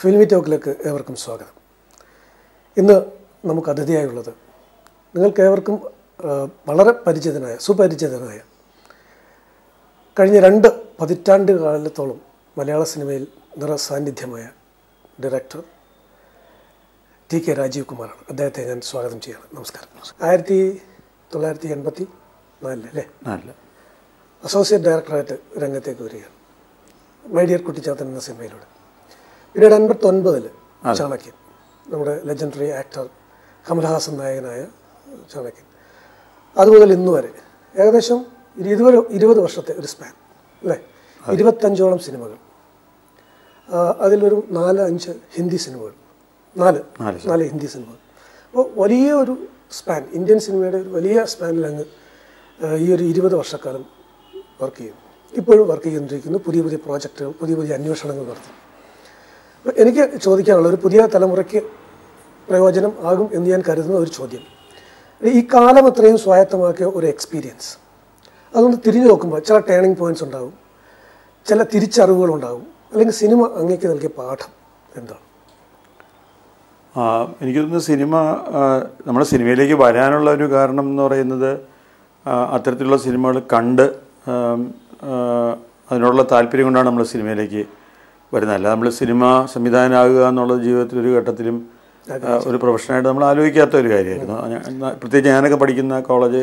filmy ടോക്കിലേക്ക് ഏവർക്കും സ്വാഗതം ഇന്ന് നമുക്ക് അതിഥിയായുള്ളത് നിങ്ങൾക്ക് ഏവർക്കും വളരെ പരിചിതനായ സുപരിചിതനായ കഴിഞ്ഞ രണ്ട് പതിറ്റാണ്ട് കാലത്തോളം മലയാള സിനിമയിൽ നിറസാന്നിധ്യമായ ഡയറക്ടർ ടി കെ രാജീവ് കുമാറാണ് അദ്ദേഹത്തെ ഞാൻ സ്വാഗതം ചെയ്യണം നമസ്കാരം ആയിരത്തി തൊള്ളായിരത്തി എൺപത്തി നാലിലല്ലേ നാലില് അസോസിയേറ്റ് ഡയറക്ടറായിട്ട് രംഗത്തേക്ക് വരികയാണ് മൈ ഡിയർ കുട്ടിച്ചാത്തൻ എന്ന സിനിമയിലൂടെ പിന്നീട് അൻപത്തി ഒൻപതിൽ ചാണക്യൻ നമ്മുടെ ലെജൻഡറി ആക്ടർ കമൽഹാസൻ നായകനായ ചാണക്യൻ അതുമുതൽ ഇന്ന് വരെ ഏകദേശം ഇരുപത് ഇരുപത് വർഷത്തെ ഒരു സ്പാൻ അല്ലേ ഇരുപത്തഞ്ചോളം സിനിമകൾ അതിലൊരു നാല് അഞ്ച് ഹിന്ദി സിനിമകൾ നാല് നാല് ഹിന്ദി സിനിമകൾ അപ്പോൾ വലിയ ഒരു സ്പാൻ ഇന്ത്യൻ സിനിമയുടെ ഒരു വലിയ സ്പാനിൽ അങ്ങ് ഈ ഒരു ഇരുപത് വർഷക്കാലം വർക്ക് ചെയ്യും ഇപ്പോഴും വർക്ക് ചെയ്തുകൊണ്ടിരിക്കുന്നു പുതിയ പുതിയ പ്രോജക്റ്റുകൾ പുതിയ പുതിയ അന്വേഷണങ്ങൾ നടത്തും എനിക്ക് ചോദിക്കാനുള്ള ഒരു പുതിയ തലമുറയ്ക്ക് പ്രയോജനം ആകും എന്ന് ഞാൻ കരുതുന്ന ഒരു ചോദ്യം ഈ കാലം അത്രയും സ്വായത്തമാക്കിയ ഒരു എക്സ്പീരിയൻസ് അതുകൊണ്ട് തിരിഞ്ഞു നോക്കുമ്പോൾ ചില ടേണിംഗ് പോയിന്റ്സ് ഉണ്ടാകും ചില തിരിച്ചറിവുകൾ ഉണ്ടാകും അല്ലെങ്കിൽ സിനിമ അങ്ങേക്ക് നൽകിയ പാഠം എന്താണ് എനിക്ക് തോന്നുന്നു സിനിമ നമ്മുടെ സിനിമയിലേക്ക് വരാനുള്ള ഒരു കാരണം എന്ന് പറയുന്നത് അത്തരത്തിലുള്ള സിനിമകൾ കണ്ട് അതിനോടുള്ള താല്പര്യം കൊണ്ടാണ് നമ്മൾ സിനിമയിലേക്ക് വരുന്നത് അല്ല നമ്മൾ സിനിമ സംവിധാനമാകുക എന്നുള്ളത് ജീവിതത്തിൽ ഒരു ഘട്ടത്തിലും ഒരു പ്രൊഫഷനായിട്ട് നമ്മൾ ആലോചിക്കാത്ത ഒരു കാര്യമായിരുന്നു പ്രത്യേകിച്ച് ഞാനൊക്കെ പഠിക്കുന്ന കോളേജ്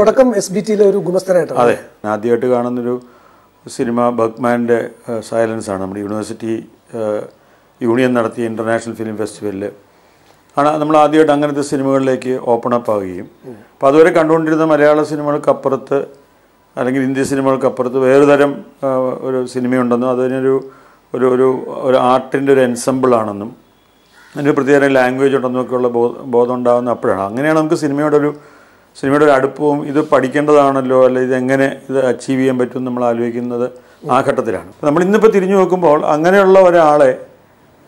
തുടക്കം എസ് ബി ടിയിലെ ഒരു അതെ ആദ്യമായിട്ട് കാണുന്നൊരു സിനിമ ബഗ്മാൻ്റെ സൈലൻസ് ആണ് നമ്മുടെ യൂണിവേഴ്സിറ്റി യൂണിയൻ നടത്തിയ ഇൻ്റർനാഷണൽ ഫിലിം ഫെസ്റ്റിവലിൽ ആണ് നമ്മൾ ആദ്യമായിട്ട് അങ്ങനത്തെ സിനിമകളിലേക്ക് ഓപ്പൺ അപ്പ് ആവുകയും അപ്പോൾ അതുവരെ കണ്ടുകൊണ്ടിരുന്ന മലയാള സിനിമകൾക്കപ്പുറത്ത് അല്ലെങ്കിൽ ഇന്ത്യൻ സിനിമകൾക്കപ്പുറത്ത് വേറൊരു തരം ഒരു സിനിമയുണ്ടെന്നും അതിനൊരു ഒരു ഒരു ഒരു ആർട്ടിൻ്റെ ഒരു ആണെന്നും അതിന് പ്രത്യേക ലാംഗ്വേജ് ഉണ്ടെന്നൊക്കെയുള്ള ബോധം ഉണ്ടാകുന്ന അപ്പോഴാണ് അങ്ങനെയാണ് നമുക്ക് സിനിമയുടെ ഒരു സിനിമയുടെ ഒരു അടുപ്പവും ഇത് പഠിക്കേണ്ടതാണല്ലോ ഇത് എങ്ങനെ ഇത് അച്ചീവ് ചെയ്യാൻ പറ്റും നമ്മൾ ആലോചിക്കുന്നത് ആ ഘട്ടത്തിലാണ് നമ്മൾ ഇന്നിപ്പോൾ തിരിഞ്ഞു നോക്കുമ്പോൾ അങ്ങനെയുള്ള ഒരാളെ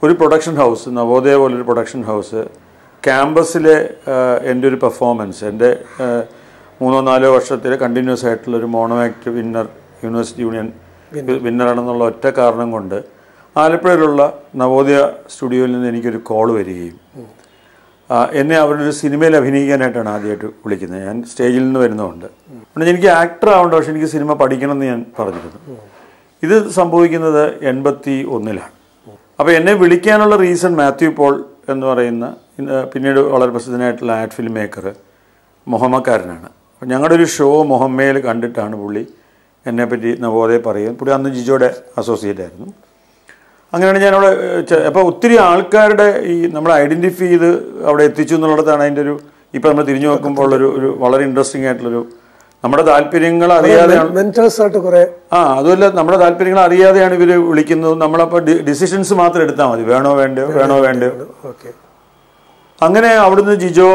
ഒരു പ്രൊഡക്ഷൻ ഹൗസ് നവോദയ പോലൊരു പ്രൊഡക്ഷൻ ഹൗസ് ക്യാമ്പസിലെ എൻ്റെ ഒരു പെർഫോമൻസ് എൻ്റെ മൂന്നോ നാലോ വർഷത്തിൽ കണ്ടിന്യൂസ് ആയിട്ടുള്ള ഒരു mono act winner university union വിന്നറാണെന്നുള്ള ഒറ്റ കാരണം കൊണ്ട് ആലപ്പുഴയിലുള്ള നവോദയ സ്റ്റുഡിയോയിൽ നിന്ന് എനിക്കൊരു കോൾ വരികയും എന്നെ ഒരു സിനിമയിൽ അഭിനയിക്കാനായിട്ടാണ് ആദ്യമായിട്ട് വിളിക്കുന്നത് ഞാൻ സ്റ്റേജിൽ നിന്ന് വരുന്നതുകൊണ്ട് പിന്നെ എനിക്ക് ആക്ടർ ആവേണ്ട പക്ഷെ എനിക്ക് സിനിമ പഠിക്കണമെന്ന് ഞാൻ പറഞ്ഞിരുന്നു ഇത് സംഭവിക്കുന്നത് എൺപത്തി ഒന്നിലാണ് അപ്പോൾ എന്നെ വിളിക്കാനുള്ള റീസൺ മാത്യു പോൾ എന്ന് പറയുന്ന പിന്നീട് വളരെ പ്രസിദ്ധനായിട്ടുള്ള ആഡ് ഫിലിം മേക്കർ മുഹമ്മക്കാരനാണ് ഞങ്ങളുടെ ഒരു ഷോ മുഹമ്മയിൽ കണ്ടിട്ടാണ് പുള്ളി എന്നെപ്പറ്റി നവോദയ പറയുക പുള്ളി അന്ന് ജിജോയുടെ അസോസിയേറ്റ് ആയിരുന്നു അങ്ങനെയാണ് ഞാനവിടെ അപ്പോൾ ഒത്തിരി ആൾക്കാരുടെ ഈ നമ്മൾ ഐഡൻറ്റിഫൈ ചെയ്ത് അവിടെ എത്തിച്ചു എന്നുള്ളതാണ് അതിൻ്റെ ഒരു ഇപ്പം നമ്മൾ തിരിഞ്ഞു നോക്കുമ്പോൾ ഉള്ളൊരു ഒരു വളരെ ഇൻട്രസ്റ്റിംഗ് ആയിട്ടുള്ളൊരു നമ്മുടെ താല്പര്യങ്ങൾ അറിയാതെ കുറേ ആ അതുമല്ല നമ്മുടെ താല്പര്യങ്ങൾ അറിയാതെയാണ് ഇവർ വിളിക്കുന്നത് നമ്മളപ്പോൾ ഡിസിഷൻസ് മാത്രം എടുത്താൽ മതി വേണോ വേണ്ടോ വേണോ വേണ്ടോ ഓക്കെ അങ്ങനെ അവിടുന്ന് ജിജോ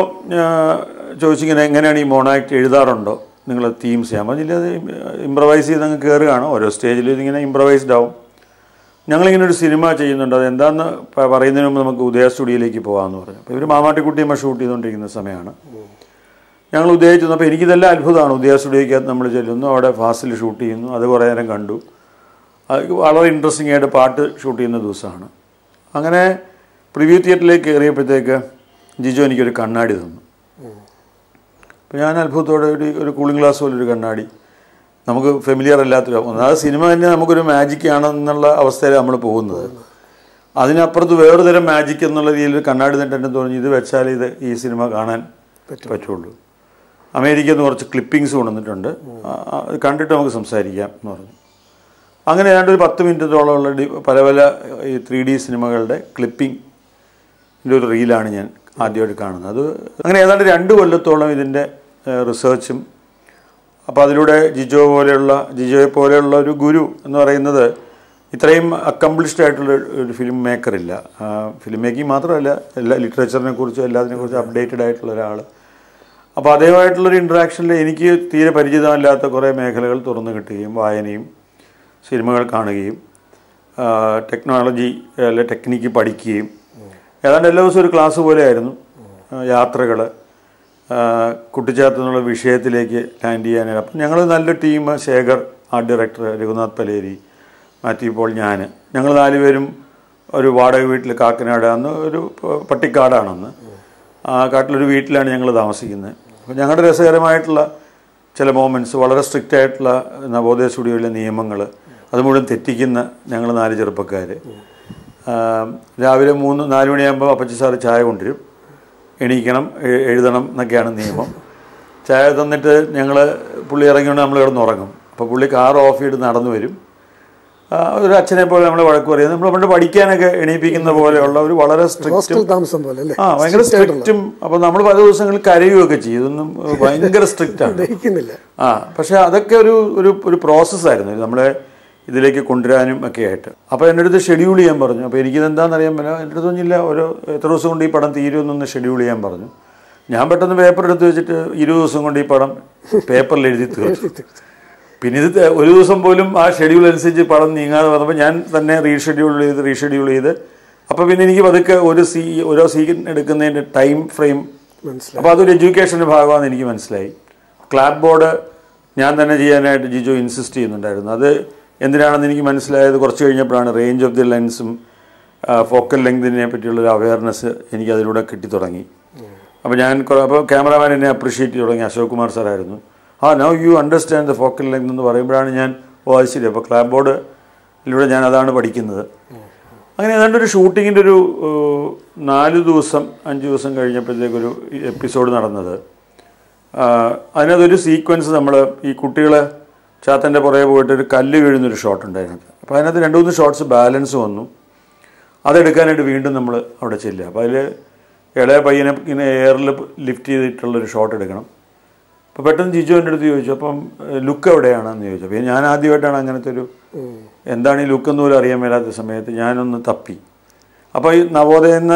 ചോദിച്ചിങ്ങനെ എങ്ങനെയാണ് ഈ മോണാക്ട് എഴുതാറുണ്ടോ നിങ്ങൾ തീംസ് ചെയ്യാൻ പറഞ്ഞില്ല ഇമ്പ്രവൈസ് ചെയ്ത് അങ്ങ് കയറുകയാണ് ഓരോ സ്റ്റേജിലും ഇതിങ്ങനെ ഇമ്പ്രവൈസ്ഡ് ആവും ഞങ്ങളിങ്ങനെ ഒരു സിനിമ ചെയ്യുന്നുണ്ട് അത് എന്താന്ന് പറയുന്നതിന് മുമ്പ് നമുക്ക് ഉദയ സ്റ്റുഡിയോയിലേക്ക് പോകാമെന്ന് പറഞ്ഞു അപ്പോൾ ഇവർ മാമാട്ടിക്കുട്ടിയമ്മ ഷൂട്ട് ചെയ്തുകൊണ്ടിരിക്കുന്ന സമയമാണ് ഞങ്ങൾ ഉദയ എനിക്ക് നല്ല അത്ഭുതമാണ് ഉദയ സ്റ്റുഡിയോയ്ക്കകത്ത് നമ്മൾ ചെല്ലുന്നു അവിടെ ഫാസിൽ ഷൂട്ട് ചെയ്യുന്നു അത് കുറേ നേരം കണ്ടു അത് വളരെ ഇൻട്രസ്റ്റിംഗ് ആയിട്ട് പാട്ട് ഷൂട്ട് ചെയ്യുന്ന ദിവസമാണ് അങ്ങനെ പ്രിവ്യൂ തിയേറ്ററിലേക്ക് കയറിയപ്പോഴത്തേക്ക് ജിജോ എനിക്കൊരു കണ്ണാടി തന്നു അപ്പോൾ ഞാൻ അത്ഭുതത്തോടെ ഒരു ഒരു കൂളിംഗ് ഗ്ലാസ് പോലെ ഒരു കണ്ണാടി നമുക്ക് ഫെമിലിയർ അല്ലാത്തൊരു ആ സിനിമ തന്നെ നമുക്കൊരു മാജിക് ആണെന്നുള്ള അവസ്ഥയിൽ നമ്മൾ പോകുന്നത് അതിനപ്പുറത്ത് വേറെ തരം മാജിക് എന്നുള്ള രീതിയിൽ കണ്ണാടി നെട്ടെന്നെ തോന്നി ഇത് വെച്ചാൽ ഇത് ഈ സിനിമ കാണാൻ പറ്റുള്ളൂ അമേരിക്കയിൽ നിന്ന് കുറച്ച് ക്ലിപ്പിങ്സ് കൊണ്ടുവന്നിട്ടുണ്ട് അത് കണ്ടിട്ട് നമുക്ക് സംസാരിക്കാം എന്ന് പറഞ്ഞു അങ്ങനെ ഏതാണ്ട് ഒരു പത്ത് മിനിറ്റത്തോളമുള്ള പല പല ഈ ത്രീ ഡി സിനിമകളുടെ ക്ലിപ്പിംഗിൻ്റെ ഒരു റീലാണ് ഞാൻ ആദ്യമായിട്ട് കാണുന്നത് അത് അങ്ങനെ ഏതാണ്ട് രണ്ട് കൊല്ലത്തോളം ഇതിൻ്റെ റിസർച്ചും അപ്പോൾ അതിലൂടെ ജിജോ പോലെയുള്ള ജിജോയെ പോലെയുള്ള ഒരു ഗുരു എന്ന് പറയുന്നത് ഇത്രയും അക്കംപ്ലിഷ്ഡ് ആയിട്ടുള്ള ഒരു ഫിലിം മേക്കറില്ല ഫിലിം മേക്കിംഗ് മാത്രമല്ല എല്ലാ ലിറ്ററേച്ചറിനെ കുറിച്ചും എല്ലാത്തിനെ കുറിച്ചും അപ്ഡേറ്റഡ് ആയിട്ടുള്ള ഒരാൾ അപ്പോൾ അതേമായിട്ടുള്ളൊരു ഇൻട്രാക്ഷനിൽ എനിക്ക് തീരെ പരിചിതമല്ലാത്ത കുറേ മേഖലകൾ തുറന്നു കിട്ടുകയും വായനയും സിനിമകൾ കാണുകയും ടെക്നോളജി അല്ലെ ടെക്നിക്ക് പഠിക്കുകയും ഏതാണ്ട് എല്ലാ ദിവസവും ഒരു ക്ലാസ് പോലെയായിരുന്നു യാത്രകൾ എന്നുള്ള വിഷയത്തിലേക്ക് ലാൻഡ് ചെയ്യാനാണ് അപ്പം ഞങ്ങൾ നല്ല team Shekhar art director Raghunath Paleri Mathew Paul ഞാൻ ഞങ്ങൾ നാലുപേരും ഒരു വാടക വീട്ടിൽ കാക്കനാട് അന്ന് ഒരു പട്ടിക്കാടാണെന്ന് ആ കാട്ടിലൊരു വീട്ടിലാണ് ഞങ്ങൾ താമസിക്കുന്നത് അപ്പോൾ ഞങ്ങളുടെ രസകരമായിട്ടുള്ള ചില മോമെൻറ്റ്സ് വളരെ സ്ട്രിക്റ്റ് ആയിട്ടുള്ള നവോദയ സ്റ്റുഡിയോയിലെ നിയമങ്ങൾ അത് മുഴുവൻ തെറ്റിക്കുന്ന ഞങ്ങൾ നാല് ചെറുപ്പക്കാർ രാവിലെ മൂന്ന് നാല് മണിയാകുമ്പോൾ അപ്പച്ചി സാറ് ചായ കൊണ്ടുവരും എണീക്കണം എഴുതണം എന്നൊക്കെയാണ് നിയമം ചായ തന്നിട്ട് ഞങ്ങൾ പുള്ളി ഇറങ്ങിയോണ്ട് നമ്മൾ ഉറങ്ങും അപ്പോൾ പുള്ളി കാർ ഓഫ് ചെയ്ത് നടന്നു വരും ഒരു അച്ഛനെ പോലെ നമ്മളെ വഴക്ക് പറയും നമ്മൾ പണ്ട് പഠിക്കാനൊക്കെ എണീപ്പിക്കുന്ന പോലെയുള്ള ഒരു വളരെ സ്ട്രിക്റ്റ് താമസം പോലെ ആ ഭയങ്കര സ്ട്രിക്റ്റും അപ്പോൾ നമ്മൾ പല ദിവസങ്ങളിൽ കരയുകയൊക്കെ ചെയ്യും ഇതൊന്നും ഭയങ്കര സ്ട്രിക്റ്റാണ് ആ പക്ഷേ അതൊക്കെ ഒരു ഒരു ഒരു പ്രോസസ്സായിരുന്നു നമ്മളെ ഇതിലേക്ക് കൊണ്ടുവരാനും ഒക്കെ ആയിട്ട് അപ്പോൾ എൻ്റെ അടുത്ത് ഷെഡ്യൂൾ ചെയ്യാൻ പറഞ്ഞു അപ്പോൾ എനിക്കിത് അറിയാൻ പറ്റില്ല എൻ്റെ അടുത്ത് ഒന്നുമില്ല ഓരോ എത്ര ദിവസം കൊണ്ട് ഈ പടം തീരുമെന്നൊന്ന് ഷെഡ്യൂൾ ചെയ്യാൻ പറഞ്ഞു ഞാൻ പെട്ടെന്ന് പേപ്പർ എടുത്ത് വെച്ചിട്ട് ഇരുപത് ദിവസം കൊണ്ട് ഈ പടം പേപ്പറിൽ എഴുതി തീർത്തു പിന്നെ ഇത് ഒരു ദിവസം പോലും ആ ഷെഡ്യൂൾ അനുസരിച്ച് പടം നീങ്ങാതെ വന്നപ്പോൾ ഞാൻ തന്നെ റീഷെഡ്യൂൾ ചെയ്ത് റീഷെഡ്യൂൾ ചെയ്ത് അപ്പോൾ പിന്നെ എനിക്ക് പതുക്കെ ഒരു സീ ഓരോ സീൻ എടുക്കുന്നതിൻ്റെ ടൈം ഫ്രെയിം മനസ്സിലായി അപ്പോൾ അതൊരു എഡ്യൂക്കേഷൻ്റെ ഭാഗമാണെന്ന് എനിക്ക് മനസ്സിലായി ക്ലാബ് ബോർഡ് ഞാൻ തന്നെ ചെയ്യാനായിട്ട് ജിജോ ഇൻസിസ്റ്റ് ചെയ്യുന്നുണ്ടായിരുന്നു അത് എന്തിനാണെന്ന് എനിക്ക് മനസ്സിലായത് കുറച്ച് കഴിഞ്ഞപ്പോഴാണ് റേഞ്ച് ഓഫ് ദി ലെൻസും ഫോക്കൽ ലെങ്തിനെ പറ്റിയുള്ളൊരു അവയർനെസ് എനിക്ക് അതിലൂടെ കിട്ടി തുടങ്ങി അപ്പോൾ ഞാൻ അപ്പോൾ ക്യാമറമാൻ എന്നെ അപ്രീഷിയേറ്റ് തുടങ്ങി അശോക് കുമാർ സാറായിരുന്നു ആ now you understand the focal length എന്ന് പറയുമ്പോഴാണ് ഞാൻ ഓ അത് ശരി അപ്പോൾ ക്ലാബ് ബോർഡിലൂടെ ഞാൻ അതാണ് പഠിക്കുന്നത് അങ്ങനെ ഏതാണ്ട് ഒരു ഷൂട്ടിങ്ങിൻ്റെ ഒരു നാല് ദിവസം അഞ്ച് ദിവസം കഴിഞ്ഞപ്പോഴത്തേക്കൊരു എപ്പിസോഡ് നടന്നത് അതിനകത്തൊരു സീക്വൻസ് നമ്മൾ ഈ കുട്ടികളെ ചാത്തൻ്റെ പുറകെ പോയിട്ട് ഒരു കല്ല് വീഴുന്നൊരു ഷോട്ട് ഉണ്ടായിരുന്നു അപ്പോൾ അതിനകത്ത് രണ്ട് മൂന്ന് ഷോട്ട്സ് ബാലൻസ് വന്നു അതെടുക്കാനായിട്ട് വീണ്ടും നമ്മൾ അവിടെ ചെല്ലുക അപ്പോൾ അതിൽ ഇളയ പയ്യനെ ഇങ്ങനെ എയറിൽ ലിഫ്റ്റ് ചെയ്തിട്ടുള്ളൊരു ഷോട്ട് എടുക്കണം അപ്പോൾ പെട്ടെന്ന് ജിജു എൻ്റെ അടുത്ത് ചോദിച്ചു അപ്പം ലുക്ക് എവിടെയാണെന്ന് ചോദിച്ചു അപ്പോൾ ഞാൻ ആദ്യമായിട്ടാണ് അങ്ങനത്തെ ഒരു എന്താണ് ഈ ലുക്ക് എന്ന് പോലും അറിയാൻ മേലാത്ത സമയത്ത് ഞാനൊന്ന് തപ്പി അപ്പോൾ ഈ നവോദയ എന്ന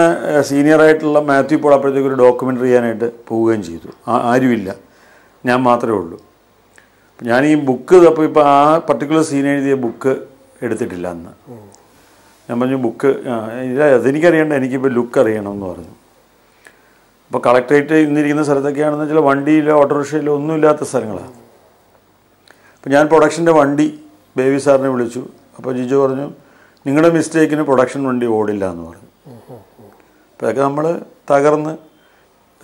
സീനിയറായിട്ടുള്ള മാത്യു ഇപ്പോൾ അപ്പോഴത്തേക്കൊരു ഒരു ഡോക്യുമെൻ്ററി ചെയ്യാനായിട്ട് പോവുകയും ചെയ്തു ആരുമില്ല ഞാൻ മാത്രമേ ഉള്ളൂ ഞാൻ ഈ ബുക്ക് അപ്പോൾ ഇപ്പോൾ ആ പർട്ടിക്കുലർ സീൻ എഴുതിയ ബുക്ക് എടുത്തിട്ടില്ല അന്ന് ഞാൻ പറഞ്ഞു ബുക്ക് അതെനിക്കറിയണ്ട എനിക്കിപ്പോൾ ലുക്ക് അറിയണം എന്ന് പറഞ്ഞു അപ്പോൾ കളക്ടറേറ്റ് ഇന്നിരിക്കുന്ന സ്ഥലത്തൊക്കെയാണെന്ന് വെച്ചാൽ വണ്ടിയിലോ ഓട്ടോറിക്ഷയിലോ ഒന്നുമില്ലാത്ത സ്ഥലങ്ങളാണ് അപ്പോൾ ഞാൻ പ്രൊഡക്ഷൻ്റെ വണ്ടി ബേബി സാറിനെ വിളിച്ചു അപ്പോൾ ജിജു പറഞ്ഞു നിങ്ങളുടെ മിസ്റ്റേക്കിന് പ്രൊഡക്ഷൻ വണ്ടി ഓടില്ല എന്ന് പറഞ്ഞു അപ്പോൾ അതൊക്കെ നമ്മൾ തകർന്ന്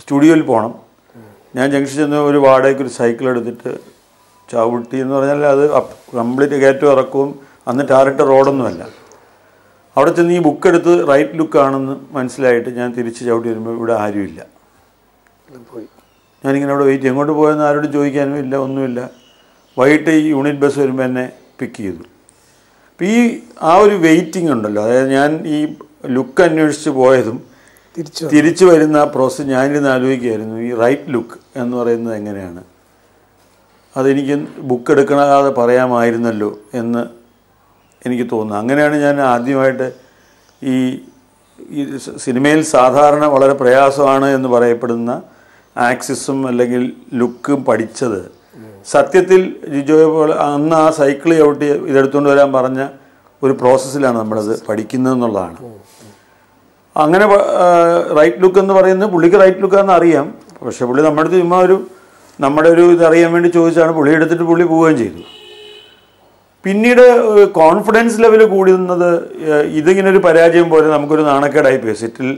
സ്റ്റുഡിയോയിൽ പോകണം ഞാൻ ജംഗ്ഷൻ ചെന്ന് ഒരു വാടകയ്ക്ക് ഒരു സൈക്കിൾ എടുത്തിട്ട് ചാവുട്ടി എന്ന് പറഞ്ഞാൽ അത് കംപ്ലീറ്റ് കയറ്റും ഇറക്കും അന്ന് ടാറിട്ട റോഡൊന്നുമല്ല അവിടെ ചെന്ന് ഈ ബുക്ക് എടുത്ത് റൈറ്റ് ലുക്കാണെന്ന് മനസ്സിലായിട്ട് ഞാൻ തിരിച്ച് ചവിട്ടി വരുമ്പോൾ ഇവിടെ ആരുമില്ല പോയി ഞാനിങ്ങനെ അവിടെ വെയിറ്റ് എങ്ങോട്ട് പോയെന്ന് ആരോട് ചോദിക്കാനും ഇല്ല ഒന്നുമില്ല വൈകിട്ട് ഈ യൂണിറ്റ് ബസ് വരുമ്പോൾ എന്നെ പിക്ക് ചെയ്തു അപ്പോൾ ഈ ആ ഒരു വെയിറ്റിംഗ് ഉണ്ടല്ലോ അതായത് ഞാൻ ഈ ലുക്ക് അന്വേഷിച്ച് പോയതും തിരിച്ചു വരുന്ന ആ പ്രോസസ്സ് ഞാനിരുന്ന് ആലോചിക്കുകയായിരുന്നു ഈ റൈറ്റ് ലുക്ക് എന്ന് പറയുന്നത് എങ്ങനെയാണ് അതെനിക്ക് ബുക്ക് എടുക്കണകാതെ പറയാമായിരുന്നല്ലോ എന്ന് എനിക്ക് തോന്നുന്നു അങ്ങനെയാണ് ഞാൻ ആദ്യമായിട്ട് ഈ ഈ സിനിമയിൽ സാധാരണ വളരെ പ്രയാസമാണ് എന്ന് പറയപ്പെടുന്ന ആക്സിസും അല്ലെങ്കിൽ ലുക്കും പഠിച്ചത് സത്യത്തിൽ ജിജോയെ പോലെ അന്ന് ആ സൈക്കിൾ ചവിട്ടി ഇതെടുത്തുകൊണ്ട് വരാൻ പറഞ്ഞ ഒരു പ്രോസസ്സിലാണ് നമ്മളത് പഠിക്കുന്നതെന്നുള്ളതാണ് അങ്ങനെ റൈറ്റ് ലുക്ക് എന്ന് പറയുന്നത് പുള്ളിക്ക് റൈറ്റ് ലുക്കാണെന്ന് അറിയാം പക്ഷേ പുള്ളി നമ്മുടെ ചുമ്മാ ഒരു നമ്മുടെ ഒരു ഇതറിയാൻ വേണ്ടി ചോദിച്ചാണ് പുള്ളി എടുത്തിട്ട് പുള്ളി പോവുകയും ചെയ്തു പിന്നീട് കോൺഫിഡൻസ് ലെവൽ കൂടുന്നത് ഇതിങ്ങനെ ഒരു പരാജയം പോലെ നമുക്കൊരു നാണക്കേടായി പോയി സെറ്റിൽ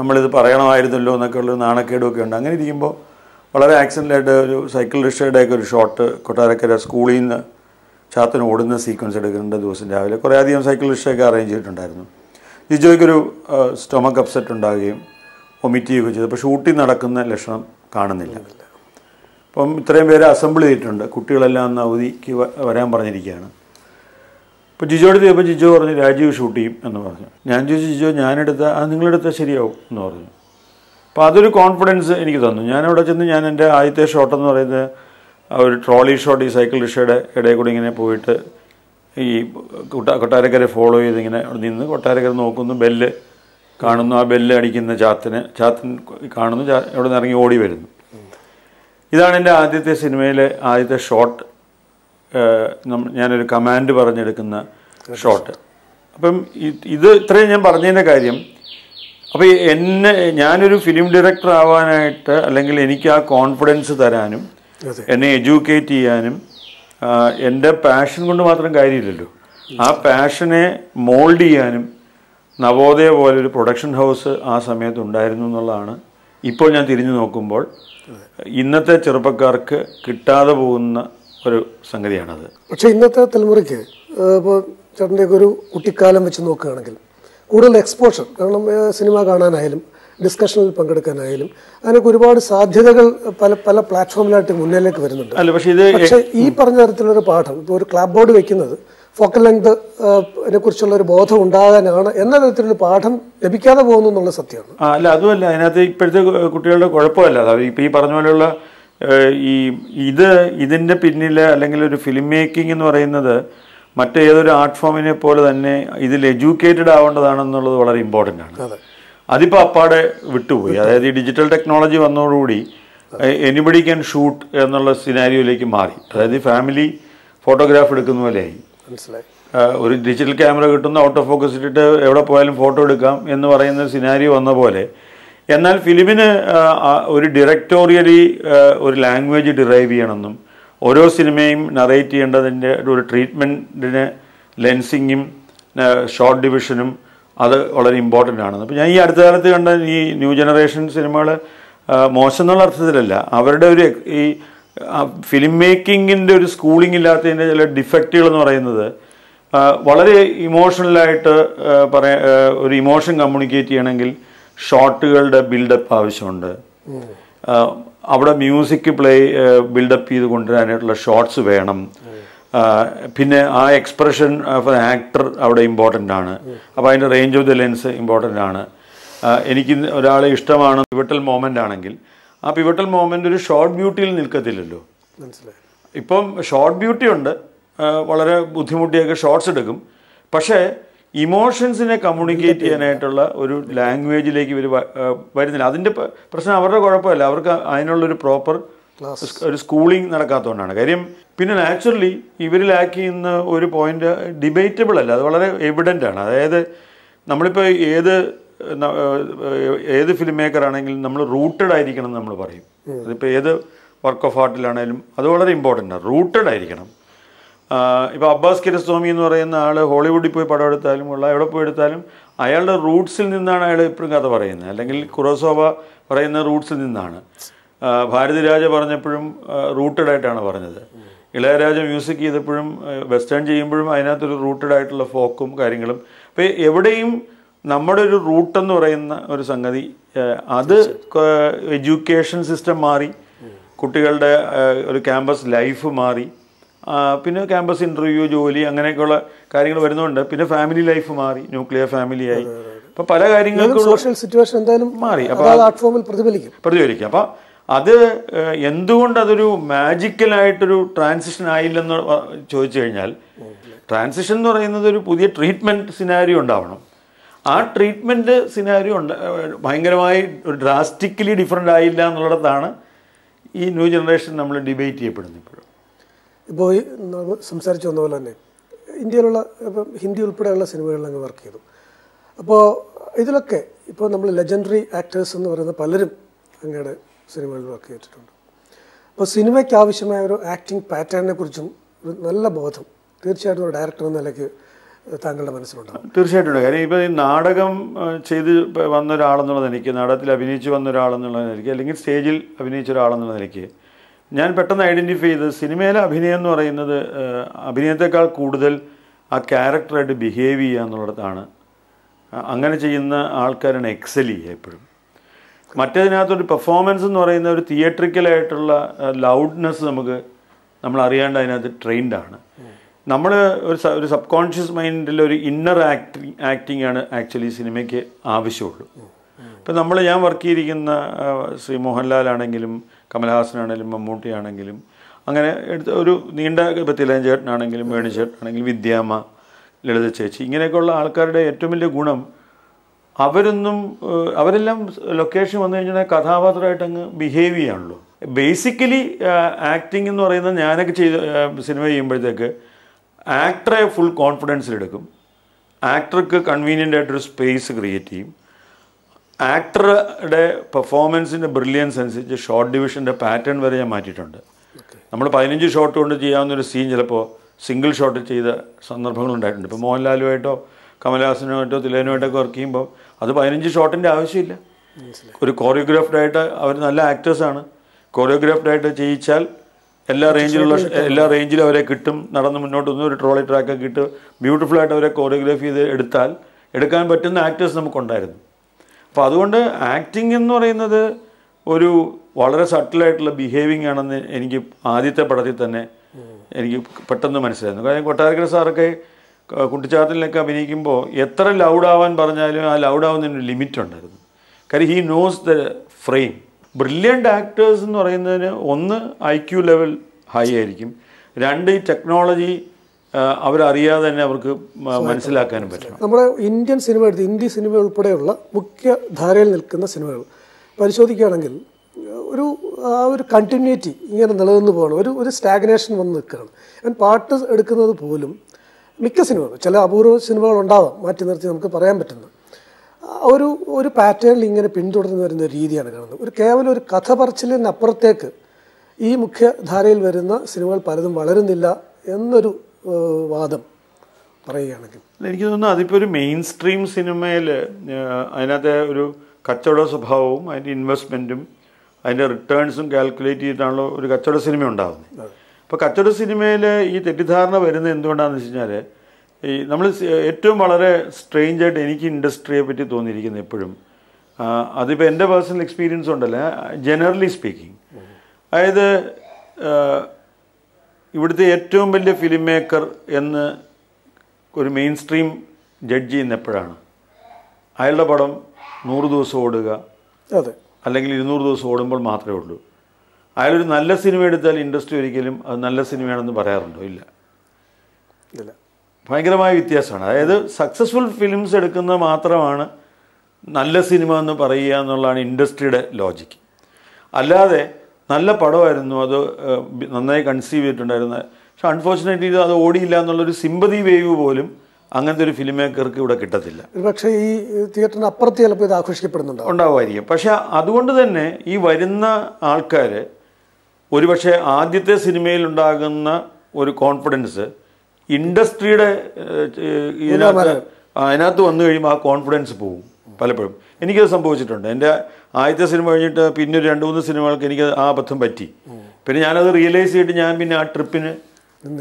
നമ്മളിത് പറയണമായിരുന്നല്ലോ എന്നൊക്കെ ഉള്ളൊരു നാണക്കേടുമൊക്കെ ഉണ്ട് അങ്ങനെ ഇരിക്കുമ്പോൾ വളരെ ആക്സിഡൻ്റായിട്ട് ഒരു സൈക്കിൾ റിക്ഷയുടെയൊക്കെ ഒരു ഷോട്ട് കൊട്ടാരക്കര സ്കൂളിൽ നിന്ന് ചാത്തിന് ഓടുന്ന സീക്വൻസ് എടുക്കുന്നുണ്ട് ദിവസം രാവിലെ കുറേ അധികം സൈക്കിൾ റിക്ഷയൊക്കെ അറേഞ്ച് ചെയ്തിട്ടുണ്ടായിരുന്നു ജിജോയ്ക്കൊരു സ്റ്റൊമക്ക് അപ്സെറ്റ് ഉണ്ടാവുകയും വൊമിറ്റ് ചെയ്യുകയും ചെയ്തു അപ്പോൾ ഷൂട്ടിങ് നടക്കുന്ന ലക്ഷണം കാണുന്നില്ല ഇപ്പം ഇത്രയും പേര് അസംബിൾ ചെയ്തിട്ടുണ്ട് കുട്ടികളെല്ലാം അന്ന് അവധിക്ക് വരാൻ പറഞ്ഞിരിക്കുകയാണ് അപ്പോൾ ജിജോട് ഇപ്പോൾ ജിജോ പറഞ്ഞു രാജീവ് ഷൂട്ട് ചെയ്യും എന്ന് പറഞ്ഞു ഞാൻ ചോദിച്ചു ജിജോ ഞാനെടുത്താൽ അത് നിങ്ങളെടുത്താൽ ശരിയാവും എന്ന് പറഞ്ഞു അപ്പോൾ അതൊരു കോൺഫിഡൻസ് എനിക്ക് തന്നു ഞാനവിടെ ചെന്ന് ഞാൻ എൻ്റെ ആദ്യത്തെ ഷോട്ടെന്ന് പറയുന്നത് ഒരു ട്രോളി ഷോട്ട് ഈ സൈക്കിൾ റിക്ഷയുടെ ഇടയിൽ കൂടി ഇങ്ങനെ പോയിട്ട് ഈ കൊട്ട കൊട്ടാരക്കരെ ഫോളോ ചെയ്ത് ഇങ്ങനെ അവിടെ നിന്ന് കൊട്ടാരക്കര നോക്കുന്നു ബെല്ല് കാണുന്നു ആ ബെല്ല് അടിക്കുന്ന ചാത്തിന് ചാത്തൻ കാണുന്നു അവിടെ നിന്ന് ഇറങ്ങി ഓടി വരുന്നു ഇതാണ് എൻ്റെ ആദ്യത്തെ സിനിമയിലെ ആദ്യത്തെ ഷോട്ട് ഞാനൊരു കമാൻഡ് പറഞ്ഞെടുക്കുന്ന ഷോട്ട് അപ്പം ഇത് ഇത്രയും ഞാൻ പറഞ്ഞതിൻ്റെ കാര്യം അപ്പോൾ എന്നെ ഞാനൊരു ഫിലിം ഡയറക്ടർ ആവാനായിട്ട് അല്ലെങ്കിൽ എനിക്ക് ആ കോൺഫിഡൻസ് തരാനും എന്നെ എഡ്യൂക്കേറ്റ് ചെയ്യാനും എൻ്റെ പാഷൻ കൊണ്ട് മാത്രം കാര്യമില്ലല്ലോ ആ പാഷനെ മോൾഡ് ചെയ്യാനും നവോദയ പോലെ ഒരു പ്രൊഡക്ഷൻ ഹൗസ് ആ സമയത്ത് ഉണ്ടായിരുന്നു എന്നുള്ളതാണ് ഇപ്പോൾ ഞാൻ തിരിഞ്ഞു നോക്കുമ്പോൾ ഇന്നത്തെ ചെറുപ്പക്കാർക്ക് കിട്ടാതെ പോകുന്ന ഒരു സംഗതിയാണത് പക്ഷേ ഇന്നത്തെ തലമുറയ്ക്ക് ഇപ്പോൾ ചേട്ടൻ്റെയൊക്കെ ഒരു കുട്ടിക്കാലം വെച്ച് നോക്കുകയാണെങ്കിൽ കൂടുതൽ എക്സ്പോഷർ കാരണം സിനിമ കാണാനായാലും ഡിസ്കഷനിൽ പങ്കെടുക്കാനായാലും അതിനൊക്കെ ഒരുപാട് സാധ്യതകൾ പല പല പ്ലാറ്റ്ഫോമിലായിട്ട് മുന്നിലേക്ക് വരുന്നുണ്ട് പക്ഷേ ഈ പറഞ്ഞ തരത്തിലുള്ളൊരു പാഠം ഇപ്പോൾ ഒരു ക്ലാബ് ബോർഡ് വെക്കുന്നത് ഫോക്കൽ ലെങ്ത് കുറിച്ചുള്ള ഒരു ബോധം ഉണ്ടാകാനാണ് എന്ന തരത്തിലൊരു പാഠം ലഭിക്കാതെ പോകുന്നു എന്നുള്ള സത്യമാണ് അല്ല അതുമല്ല അതിനകത്ത് ഇപ്പോഴത്തെ കുട്ടികളുടെ കുഴപ്പമല്ല ഇപ്പം ഈ പറഞ്ഞ പോലെയുള്ള ഈ ഇത് ഇതിൻ്റെ പിന്നിൽ അല്ലെങ്കിൽ ഒരു ഫിലിം മേക്കിംഗ് എന്ന് പറയുന്നത് മറ്റേതൊരു ആർട്ട് ഫോമിനെ പോലെ തന്നെ ഇതിൽ എഡ്യൂക്കേറ്റഡ് ആവേണ്ടതാണെന്നുള്ളത് വളരെ ഇമ്പോർട്ടൻ്റ് ആണ് അതിപ്പോൾ അപ്പാടെ വിട്ടുപോയി അതായത് ഈ ഡിജിറ്റൽ ടെക്നോളജി വന്നതോടുകൂടി എനിബഡി ക്യാൻ ഷൂട്ട് എന്നുള്ള സിനാരിയോയിലേക്ക് മാറി അതായത് ഫാമിലി ഫോട്ടോഗ്രാഫ് എടുക്കുന്ന പോലെയായി മനസ്സിലായി ഒരു ഡിജിറ്റൽ ക്യാമറ കിട്ടുന്ന ഓട്ടോ ഫോക്കസ് ഇട്ടിട്ട് എവിടെ പോയാലും ഫോട്ടോ എടുക്കാം എന്ന് പറയുന്ന സിനാരി വന്ന പോലെ എന്നാൽ ഫിലിമിന് ഒരു ഡിറക്ടോറിയലി ഒരു ലാംഗ്വേജ് ഡിറൈവ് ചെയ്യണമെന്നും ഓരോ സിനിമയും നറേറ്റ് ചെയ്യേണ്ടതിൻ്റെ ഒരു ട്രീറ്റ്മെൻറ്റിന് ലെൻസിങ്ങും ഷോർട്ട് ഡിവിഷനും അത് വളരെ ഇമ്പോർട്ടൻ്റ് ആണെന്ന് അപ്പോൾ ഞാൻ ഈ അടുത്ത കാലത്ത് കണ്ട ഈ ന്യൂ ജനറേഷൻ സിനിമകൾ മോശം എന്നുള്ള അർത്ഥത്തിലല്ല അവരുടെ ഒരു ഈ ഫിലിം മേക്കിങ്ങിൻ്റെ ഒരു സ്കൂളിംഗ് ഇല്ലാത്തതിൻ്റെ ചില ഡിഫക്റ്റുകൾ എന്ന് പറയുന്നത് വളരെ ഇമോഷണലായിട്ട് പറയാ ഒരു ഇമോഷൻ കമ്മ്യൂണിക്കേറ്റ് ചെയ്യണമെങ്കിൽ ഷോട്ടുകളുടെ ബിൽഡപ്പ് ആവശ്യമുണ്ട് അവിടെ മ്യൂസിക് പ്ലേ ബിൽഡപ്പ് ചെയ്ത് കൊണ്ടുവരാനായിട്ടുള്ള ഷോർട്സ് വേണം പിന്നെ ആ എക്സ്പ്രഷൻ ഓഫ് ആക്ടർ അവിടെ ഇമ്പോർട്ടൻ്റ് ആണ് അപ്പോൾ അതിൻ്റെ range of the lens important ആണ് എനിക്ക് ഒരാളെ ഇഷ്ടമാണ് വിട്ടൽ മോമെൻ്റ് ആണെങ്കിൽ ആ പിവട്ടൽ മോമെൻ്റ് ഒരു ഷോർട്ട് ബ്യൂട്ടിയിൽ നിൽക്കത്തില്ലല്ലോ മനസ്സിലായി ഇപ്പം ഷോർട്ട് ബ്യൂട്ടി ഉണ്ട് വളരെ ബുദ്ധിമുട്ടിയൊക്കെ ഷോർട്ട്സ് എടുക്കും പക്ഷേ ഇമോഷൻസിനെ കമ്മ്യൂണിക്കേറ്റ് ചെയ്യാനായിട്ടുള്ള ഒരു ലാംഗ്വേജിലേക്ക് ഇവർ വരുന്നില്ല അതിൻ്റെ പ്രശ്നം അവരുടെ കുഴപ്പമില്ല അവർക്ക് അതിനുള്ളൊരു പ്രോപ്പർ ഒരു സ്കൂളിംഗ് നടക്കാത്തതുകൊണ്ടാണ് കാര്യം പിന്നെ നാച്ചുറലി ഇവരിലാക്കി ചെയ്യുന്ന ഒരു പോയിന്റ് ഡിബേറ്റബിൾ അല്ല അത് വളരെ എവിഡൻ്റ് ആണ് അതായത് നമ്മളിപ്പോൾ ഏത് ഏത് ഫിലിം മേക്കർ ആണെങ്കിലും നമ്മൾ റൂട്ടഡ് ആയിരിക്കണം എന്ന് നമ്മൾ പറയും അതിപ്പോൾ ഏത് വർക്ക് ഓഫ് ആർട്ടിലാണെങ്കിലും അത് വളരെ ഇമ്പോർട്ടൻ്റ് ആണ് റൂട്ടഡ് ആയിരിക്കണം ഇപ്പോൾ അബ്ബാസ് കിരസ്വാമി എന്ന് പറയുന്ന ആൾ ഹോളിവുഡിൽ പോയി പടം എടുത്താലും ഉള്ള എവിടെ പോയി എടുത്താലും അയാളുടെ റൂട്ട്സിൽ നിന്നാണ് അയാൾ എപ്പോഴും കഥ പറയുന്നത് അല്ലെങ്കിൽ കുറോസോവ പറയുന്ന റൂട്ട്സിൽ നിന്നാണ് ഭാരതിരാജ പറഞ്ഞപ്പോഴും റൂട്ടഡ് ആയിട്ടാണ് പറഞ്ഞത് ഇളയരാജ മ്യൂസിക് ചെയ്തപ്പോഴും വെസ്റ്റേൺ ചെയ്യുമ്പോഴും അതിനകത്തൊരു റൂട്ടഡ് ആയിട്ടുള്ള ഫോക്കും കാര്യങ്ങളും അപ്പോൾ എവിടെയും നമ്മുടെ ഒരു റൂട്ട് എന്ന് പറയുന്ന ഒരു സംഗതി അത് എഡ്യൂക്കേഷൻ സിസ്റ്റം മാറി കുട്ടികളുടെ ഒരു ക്യാമ്പസ് ലൈഫ് മാറി പിന്നെ ക്യാമ്പസ് ഇൻ്റർവ്യൂ ജോലി അങ്ങനെയൊക്കെയുള്ള കാര്യങ്ങൾ വരുന്നുണ്ട് പിന്നെ ഫാമിലി ലൈഫ് മാറി ന്യൂക്ലിയർ ആയി അപ്പോൾ പല കാര്യങ്ങൾക്കും സോഷ്യൽ സിറ്റുവേഷൻ എന്തായാലും മാറി അപ്പോൾ പ്രതിഫലിക്കും പ്രതിഫലിക്കും അപ്പോൾ അത് എന്തുകൊണ്ട് അതൊരു മാജിക്കലായിട്ടൊരു ട്രാൻസിഷൻ ആയില്ലെന്ന് ചോദിച്ചു കഴിഞ്ഞാൽ ട്രാൻസിഷൻ എന്ന് പറയുന്നത് ഒരു പുതിയ ട്രീറ്റ്മെൻറ്റ് സിനാരിയോ ഉണ്ടാവണം ആ ട്രീറ്റ്മെൻറ്റ് സിനാരിയോ ഉണ്ട് ഭയങ്കരമായി ഒരു ഡ്രാസ്റ്റിക്കലി ഡിഫറെൻ്റ് ആയില്ല എന്നുള്ളതാണ് ഈ ന്യൂ ജനറേഷൻ നമ്മൾ ഡിബേറ്റ് ചെയ്യപ്പെടുന്നത് ഇപ്പോഴും ഇപ്പോൾ സംസാരിച്ചു വന്ന പോലെ തന്നെ ഇന്ത്യയിലുള്ള ഇപ്പം ഹിന്ദി ഉൾപ്പെടെയുള്ള സിനിമകളിൽ അങ്ങ് വർക്ക് ചെയ്തു അപ്പോൾ ഇതിലൊക്കെ ഇപ്പോൾ നമ്മൾ ലെജൻഡറി ആക്ടേഴ്സ് എന്ന് പറയുന്ന പലരും അങ്ങയുടെ സിനിമകളിൽ വർക്ക് ചെയ്തിട്ടുണ്ട് അപ്പോൾ സിനിമയ്ക്ക് ആവശ്യമായ ഒരു ആക്ടിങ് പാറ്റേണിനെ കുറിച്ചും ഒരു നല്ല ബോധം തീർച്ചയായിട്ടും ഒരു ഡയറക്ടർ എന്ന നിലയ്ക്ക് താങ്കളുടെ മനസ്സിലുണ്ടാവും തീർച്ചയായിട്ടും കാര്യം ഇപ്പോൾ ഈ നാടകം ചെയ്ത് വന്ന ഒരാളെന്നുള്ളത് എനിക്ക് നാടകത്തിൽ അഭിനയിച്ച് വന്ന ഒരാളെന്നുള്ളത് എനിക്ക് അല്ലെങ്കിൽ സ്റ്റേജിൽ അഭിനയിച്ച ഒരാളെന്നുള്ളത് എനിക്ക് ഞാൻ പെട്ടെന്ന് ഐഡൻറ്റിഫൈ ചെയ്ത് സിനിമയിലെ അഭിനയം എന്ന് പറയുന്നത് അഭിനയത്തെക്കാൾ കൂടുതൽ ആ ക്യാരക്ടറായിട്ട് ബിഹേവ് ചെയ്യുക എന്നുള്ളതാണ് അങ്ങനെ ചെയ്യുന്ന ആൾക്കാരാണ് എക്സൽ ചെയ്യുക എപ്പോഴും മറ്റേതിനകത്തൊരു പെർഫോമൻസ് എന്ന് പറയുന്ന ഒരു തിയേറ്ററിക്കലായിട്ടുള്ള ലൗഡ്നെസ് നമുക്ക് നമ്മൾ അറിയാണ്ട് അതിനകത്ത് ട്രെയിൻഡാണ് നമ്മൾ ഒരു ഒരു സബ് കോൺഷ്യസ് മൈൻഡിൽ ഒരു ഇന്നർ ആക്ടിങ് ആക്ടിംഗ് ആണ് ആക്ച്വലി സിനിമയ്ക്ക് ആവശ്യമുള്ളൂ ഇപ്പം നമ്മൾ ഞാൻ വർക്ക് ചെയ്തിരിക്കുന്ന ശ്രീ മോഹൻലാൽ ആണെങ്കിലും കമൽഹാസൻ ആണെങ്കിലും മമ്മൂട്ടി ആണെങ്കിലും അങ്ങനെ എടുത്ത ഒരു നീണ്ട ചേട്ടനാണെങ്കിലും വേണു ചേട്ടനാണെങ്കിലും വിദ്യാമ്മ ലളിത ചേച്ചി ഇങ്ങനെയൊക്കെയുള്ള ആൾക്കാരുടെ ഏറ്റവും വലിയ ഗുണം അവരൊന്നും അവരെല്ലാം ലൊക്കേഷൻ വന്നു കഴിഞ്ഞാൽ കഥാപാത്രമായിട്ട് അങ്ങ് ബിഹേവ് ചെയ്യാണല്ലോ ബേസിക്കലി ആക്ടിംഗ് എന്ന് പറയുന്നത് ഞാനൊക്കെ ചെയ്ത് സിനിമ ചെയ്യുമ്പോഴത്തേക്ക് ആക്ടറെ ഫുൾ കോൺഫിഡൻസിലെടുക്കും ആക്ടർക്ക് കൺവീനിയൻ്റ് ആയിട്ടൊരു സ്പേസ് ക്രിയേറ്റ് ചെയ്യും ആക്ടറുടെ പെർഫോമൻസിൻ്റെ ബ്രില്യൻസ് അനുസരിച്ച് ഷോർട്ട് ഡിവിഷൻ്റെ പാറ്റേൺ വരെ ഞാൻ മാറ്റിയിട്ടുണ്ട് നമ്മൾ പതിനഞ്ച് ഷോട്ട് കൊണ്ട് ചെയ്യാവുന്നൊരു സീൻ ചിലപ്പോൾ സിംഗിൾ ഷോട്ട് ചെയ്ത സന്ദർഭങ്ങളുണ്ടായിട്ടുണ്ട് ഇപ്പോൾ മോഹൻലാലുമായിട്ടോ കമലഹാസനുമായിട്ടോ തിലനുമായിട്ടൊക്കെ വർക്ക് ചെയ്യുമ്പോൾ അത് പതിനഞ്ച് ഷോട്ടിൻ്റെ ആവശ്യമില്ല ഒരു കോറിയോഗ്രാഫ്ഡായിട്ട് ആയിട്ട് അവർ നല്ല ആക്ടേഴ്സാണ് കോറിയോഗ്രാഫ്ഡായിട്ട് ആയിട്ട് ചെയ്യിച്ചാൽ എല്ലാ റേഞ്ചിലുള്ള എല്ലാ റേഞ്ചിലും അവരെ കിട്ടും നടന്ന് മുന്നോട്ട് വന്ന് ഒരു ട്രോളി ട്രാക്ക് കിട്ടും ആയിട്ട് അവരെ കോറിയോഗ്രാഫി ചെയ്ത് എടുത്താൽ എടുക്കാൻ പറ്റുന്ന ആക്ടേഴ്സ് നമുക്കുണ്ടായിരുന്നു അപ്പോൾ അതുകൊണ്ട് ആക്ടിംഗ് എന്ന് പറയുന്നത് ഒരു വളരെ സട്ടിലായിട്ടുള്ള ബിഹേവിങ് ആണെന്ന് എനിക്ക് ആദ്യത്തെ പടത്തിൽ തന്നെ എനിക്ക് പെട്ടെന്ന് മനസ്സിലായിരുന്നു കാര്യം കൊട്ടാരക്കര സാറൊക്കെ കുട്ടിച്ചാത്തലിലൊക്കെ അഭിനയിക്കുമ്പോൾ എത്ര ലൗഡാവാൻ പറഞ്ഞാലും ആ ലൗഡാവുന്നതിന് ഒരു ലിമിറ്റ് ഉണ്ടായിരുന്നു കാര്യം he knows the frame brilliant actors എന്ന് പറയുന്നതിന് ഒന്ന് ഐ ക്യു ലെവൽ ഹൈ ആയിരിക്കും രണ്ട് ഈ ടെക്നോളജി അവരറിയാതെ തന്നെ അവർക്ക് മനസ്സിലാക്കാനും പറ്റണം നമ്മുടെ ഇന്ത്യൻ സിനിമ എടുത്ത് ഹിന്ദി സിനിമ ഉൾപ്പെടെയുള്ള മുഖ്യ ധാരയിൽ നിൽക്കുന്ന സിനിമകൾ പരിശോധിക്കുകയാണെങ്കിൽ ഒരു ആ ഒരു കണ്ടിന്യൂറ്റി ഇങ്ങനെ നിലനിന്ന് പോകണം ഒരു ഒരു സ്റ്റാഗ്നേഷൻ വന്ന് നിൽക്കുകയാണ് ഞാൻ പാട്ട് എടുക്കുന്നത് പോലും മിക്ക സിനിമകളും ചില അപൂർവ സിനിമകൾ ഉണ്ടാവാം മാറ്റി നിർത്തി നമുക്ക് പറയാൻ പറ്റുന്നത് ഒരു ഒരു പാറ്റേണിൽ ഇങ്ങനെ പിന്തുടർന്ന് വരുന്ന രീതിയാണ് കാണുന്നത് ഒരു കേവലം ഒരു കഥ പറച്ചിലിനപ്പുറത്തേക്ക് ഈ മുഖ്യധാരയിൽ വരുന്ന സിനിമകൾ പലതും വളരുന്നില്ല എന്നൊരു വാദം പറയുകയാണെങ്കിൽ എനിക്ക് തോന്നുന്നു അതിപ്പോൾ ഒരു മെയിൻ സ്ട്രീം സിനിമയിൽ അതിനകത്തെ ഒരു കച്ചവട സ്വഭാവവും അതിൻ്റെ ഇൻവെസ്റ്റ്മെൻറ്റും അതിൻ്റെ റിട്ടേൺസും കാൽക്കുലേറ്റ് ചെയ്തിട്ടാണല്ലോ ഒരു കച്ചവട സിനിമ ഉണ്ടാകുന്നത് അപ്പോൾ കച്ചവട സിനിമയിൽ ഈ തെറ്റിദ്ധാരണ വരുന്നത് എന്തുകൊണ്ടാണെന്ന് വെച്ച് കഴിഞ്ഞാൽ ഈ നമ്മൾ ഏറ്റവും വളരെ സ്ട്രെയിഞ്ച് ആയിട്ട് എനിക്ക് ഇൻഡസ്ട്രിയെ പറ്റി തോന്നിയിരിക്കുന്നത് എപ്പോഴും അതിപ്പോൾ എൻ്റെ പേഴ്സണൽ എക്സ്പീരിയൻസ് ഉണ്ടല്ല ജനറലി സ്പീക്കിംഗ് അതായത് ഇവിടുത്തെ ഏറ്റവും വലിയ ഫിലിം മേക്കർ എന്ന് ഒരു മെയിൻ സ്ട്രീം ജഡ്ജ് ചെയ്യുന്ന എപ്പോഴാണ് അയാളുടെ പടം നൂറ് ദിവസം ഓടുക അതെ അല്ലെങ്കിൽ ഇരുന്നൂറ് ദിവസം ഓടുമ്പോൾ മാത്രമേ ഉള്ളൂ അയാളൊരു നല്ല സിനിമ എടുത്താൽ ഇൻഡസ്ട്രി ഒരിക്കലും അത് നല്ല സിനിമയാണെന്ന് പറയാറുണ്ടോ ഇല്ല ഇല്ല ഭയങ്കരമായ വ്യത്യാസമാണ് അതായത് സക്സസ്ഫുൾ ഫിലിംസ് എടുക്കുന്ന മാത്രമാണ് നല്ല സിനിമ എന്ന് പറയുക എന്നുള്ളതാണ് ഇൻഡസ്ട്രിയുടെ ലോജിക്ക് അല്ലാതെ നല്ല പടമായിരുന്നു അത് നന്നായി കൺസീവ് ചെയ്തിട്ടുണ്ടായിരുന്നത് പക്ഷെ അൺഫോർച്ചുനേറ്റ്ലി അത് ഓടിയില്ല എന്നുള്ളൊരു സിമ്പതി വേവ് പോലും അങ്ങനത്തെ ഒരു ഫിലിം മേക്കർക്ക് ഇവിടെ കിട്ടത്തില്ല പക്ഷേ ഈ തിയേറ്ററിന് അപ്പുറത്ത് ചിലപ്പോൾ ഇത് ആഘോഷിക്കപ്പെടുന്നുണ്ട് ഉണ്ടാവുമായിരിക്കും പക്ഷെ അതുകൊണ്ട് തന്നെ ഈ വരുന്ന ആൾക്കാർ ഒരുപക്ഷെ ആദ്യത്തെ സിനിമയിൽ ഉണ്ടാകുന്ന ഒരു കോൺഫിഡൻസ് ഇൻഡസ്ട്രിയുടെ ഇതിനകത്ത് അതിനകത്ത് വന്നു കഴിയുമ്പോൾ ആ കോൺഫിഡൻസ് പോകും പലപ്പോഴും എനിക്കത് സംഭവിച്ചിട്ടുണ്ട് എൻ്റെ ആദ്യത്തെ സിനിമ കഴിഞ്ഞിട്ട് പിന്നെ ഒരു രണ്ട് മൂന്ന് സിനിമകൾക്ക് എനിക്ക് ആ അബദ്ധം പറ്റി പിന്നെ ഞാനത് റിയലൈസ് ചെയ്തിട്ട് ഞാൻ പിന്നെ ആ ട്രിപ്പിന്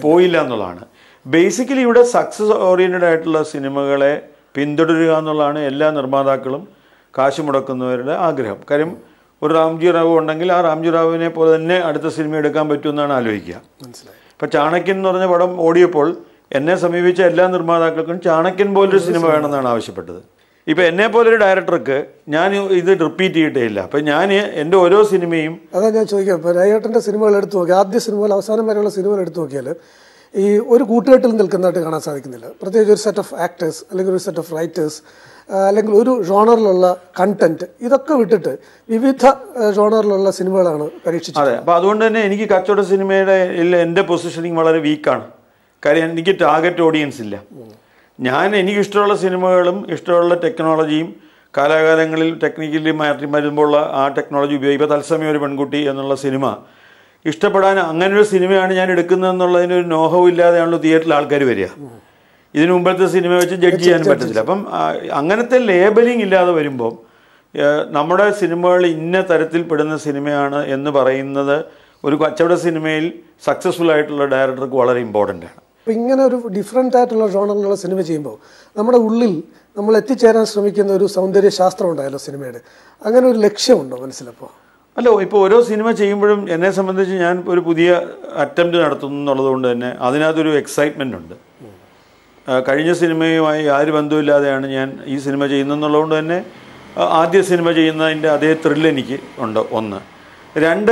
പോയില്ല എന്നുള്ളതാണ് ബേസിക്കലി ഇവിടെ സക്സസ് ഓറിയൻറ്റഡ് ആയിട്ടുള്ള സിനിമകളെ പിന്തുടരുക എന്നുള്ളതാണ് എല്ലാ നിർമ്മാതാക്കളും കാശ് മുടക്കുന്നവരുടെ ആഗ്രഹം കാര്യം ഒരു റാംജി റാവു ഉണ്ടെങ്കിൽ ആ റാംജി റാവുവിനെ പോലെ തന്നെ അടുത്ത സിനിമ എടുക്കാൻ പറ്റുമെന്നാണ് ആലോചിക്കുക മനസ്സിലായി ഇപ്പം ചാണക്യൻ എന്ന് പറഞ്ഞ പടം ഓടിയപ്പോൾ എന്നെ സമീപിച്ച എല്ലാ നിർമ്മാതാക്കൾക്കും ചാണക്യൻ പോലൊരു സിനിമ വേണമെന്നാണ് ആവശ്യപ്പെട്ടത് ഇപ്പം എന്നെ പോലൊരു ഡയറക്ടർക്ക് ഞാൻ ഇത് റിപ്പീറ്റ് ചെയ്തിട്ടേ ഇല്ല അപ്പം ഞാൻ എൻ്റെ ഓരോ സിനിമയും അതാ ഞാൻ ചോദിക്കാം ഇപ്പോൾ രായേട്ടൻ്റെ സിനിമകൾ എടുത്തു നോക്കി ആദ്യ സിനിമകൾ അവസാനം വരെയുള്ള സിനിമകൾ എടുത്തു നോക്കിയാൽ ഈ ഒരു കൂട്ടുകെട്ടിൽ നിൽക്കുന്നതായിട്ട് കാണാൻ സാധിക്കുന്നില്ല പ്രത്യേകിച്ച് ഒരു സെറ്റ് ഓഫ് ആക്ടേഴ്സ് അല്ലെങ്കിൽ ഒരു സെറ്റ് ഓഫ് റൈറ്റേഴ്സ് അല്ലെങ്കിൽ ഒരു ജോണറിലുള്ള കണ്ടന്റ് ഇതൊക്കെ വിട്ടിട്ട് വിവിധ ജോണറിലുള്ള സിനിമകളാണ് പരീക്ഷിച്ചത് അതെ അപ്പോൾ അതുകൊണ്ട് തന്നെ എനിക്ക് കച്ചവട സിനിമയുടെ എൻ്റെ പൊസിഷനിങ് വളരെ വീക്കാണ് കാര്യം എനിക്ക് ടാർഗറ്റ് ഓഡിയൻസ് ഇല്ല ഞാൻ എനിക്കിഷ്ടമുള്ള സിനിമകളും ഇഷ്ടമുള്ള ടെക്നോളജിയും കാലാകാലങ്ങളിൽ ടെക്നിക്കലി മാറ്റി ഉള്ള ആ ടെക്നോളജി ഉപയോഗിക്കുക തത്സമയം ഒരു പെൺകുട്ടി എന്നുള്ള സിനിമ ഇഷ്ടപ്പെടാൻ ഒരു സിനിമയാണ് ഞാൻ എടുക്കുന്നതെന്നുള്ളതിന് ഒരു നോഹവും ഇല്ലാതെയാണല്ലോ തിയേറ്ററിൽ ആൾക്കാർ വരിക ഇതിന് മുമ്പത്തെ സിനിമ വെച്ച് ജഡ്ജ് ചെയ്യാൻ പറ്റത്തില്ല അപ്പം അങ്ങനത്തെ ലേബലിംഗ് ഇല്ലാതെ വരുമ്പോൾ നമ്മുടെ സിനിമകൾ ഇന്ന തരത്തിൽ പെടുന്ന സിനിമയാണ് എന്ന് പറയുന്നത് ഒരു കച്ചവട സിനിമയിൽ സക്സസ്ഫുൾ ആയിട്ടുള്ള ഡയറക്ടർക്ക് വളരെ ഇമ്പോർട്ടൻ്റ് ആണ് അപ്പോൾ ഇങ്ങനെ ഒരു ഡിഫറെൻ്റ് ആയിട്ടുള്ള ഷോണങ്ങളുള്ള സിനിമ ചെയ്യുമ്പോൾ നമ്മുടെ ഉള്ളിൽ നമ്മൾ എത്തിച്ചേരാൻ ശ്രമിക്കുന്ന ഒരു സൗന്ദര്യ ശാസ്ത്രം ഉണ്ടായല്ലോ സിനിമയുടെ അങ്ങനെ ഒരു ലക്ഷ്യമുണ്ടോ മനസ്സിലപ്പോൾ അല്ല ഇപ്പോൾ ഓരോ സിനിമ ചെയ്യുമ്പോഴും എന്നെ സംബന്ധിച്ച് ഞാൻ ഒരു പുതിയ അറ്റംപ്റ്റ് നടത്തുന്നു എന്നുള്ളത് കൊണ്ട് തന്നെ അതിനകത്തൊരു എക്സൈറ്റ്മെൻ്റ് ഉണ്ട് കഴിഞ്ഞ സിനിമയുമായി യാതൊരു ബന്ധമില്ലാതെയാണ് ഞാൻ ഈ സിനിമ ചെയ്യുന്നതെന്നുള്ളതുകൊണ്ട് തന്നെ ആദ്യ സിനിമ ചെയ്യുന്നതിൻ്റെ അതേ ത്രില്ല് എനിക്ക് ഉണ്ട് ഒന്ന് രണ്ട്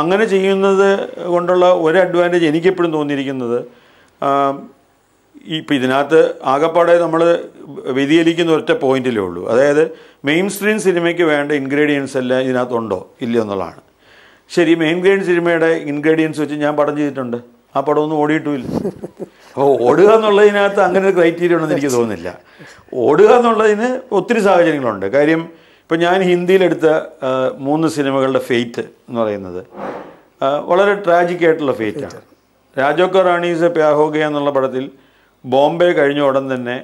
അങ്ങനെ ചെയ്യുന്നത് കൊണ്ടുള്ള ഒരു അഡ്വാൻറ്റേജ് എനിക്കെപ്പോഴും തോന്നിയിരിക്കുന്നത് ഇപ്പം ഇതിനകത്ത് ആകപ്പാടെ നമ്മൾ വ്യതിചലിക്കുന്ന ഒറ്റ പോയിന്റിലേ ഉള്ളൂ അതായത് മെയിൻ സ്ട്രീം സിനിമയ്ക്ക് വേണ്ട ഇൻഗ്രീഡിയൻസ് എല്ലാം ഇതിനകത്തുണ്ടോ ഇല്ലയോ എന്നുള്ളതാണ് ശരി മെയിൻ ഗ്രീൻ സിനിമയുടെ ഇൻഗ്രീഡിയൻസ് വെച്ച് ഞാൻ പടം ചെയ്തിട്ടുണ്ട് ആ പടമൊന്നും ഓടിയിട്ടുമില്ല അപ്പോൾ ഓടുക എന്നുള്ളതിനകത്ത് അങ്ങനെ ഒരു ക്രൈറ്റീരിയ ഉണ്ടെന്ന് എനിക്ക് തോന്നുന്നില്ല ഓടുക എന്നുള്ളതിന് ഒത്തിരി സാഹചര്യങ്ങളുണ്ട് കാര്യം ഇപ്പം ഞാൻ ഹിന്ദിയിലെടുത്ത മൂന്ന് സിനിമകളുടെ ഫെയ്റ്റ് എന്ന് പറയുന്നത് വളരെ ട്രാജിക് ആയിട്ടുള്ള ഫെയ്റ്റാണ് രാജോക്ക റാണീസ് പ്യാഹോഗ എന്നുള്ള പടത്തിൽ ബോംബെ കഴിഞ്ഞ ഉടൻ തന്നെ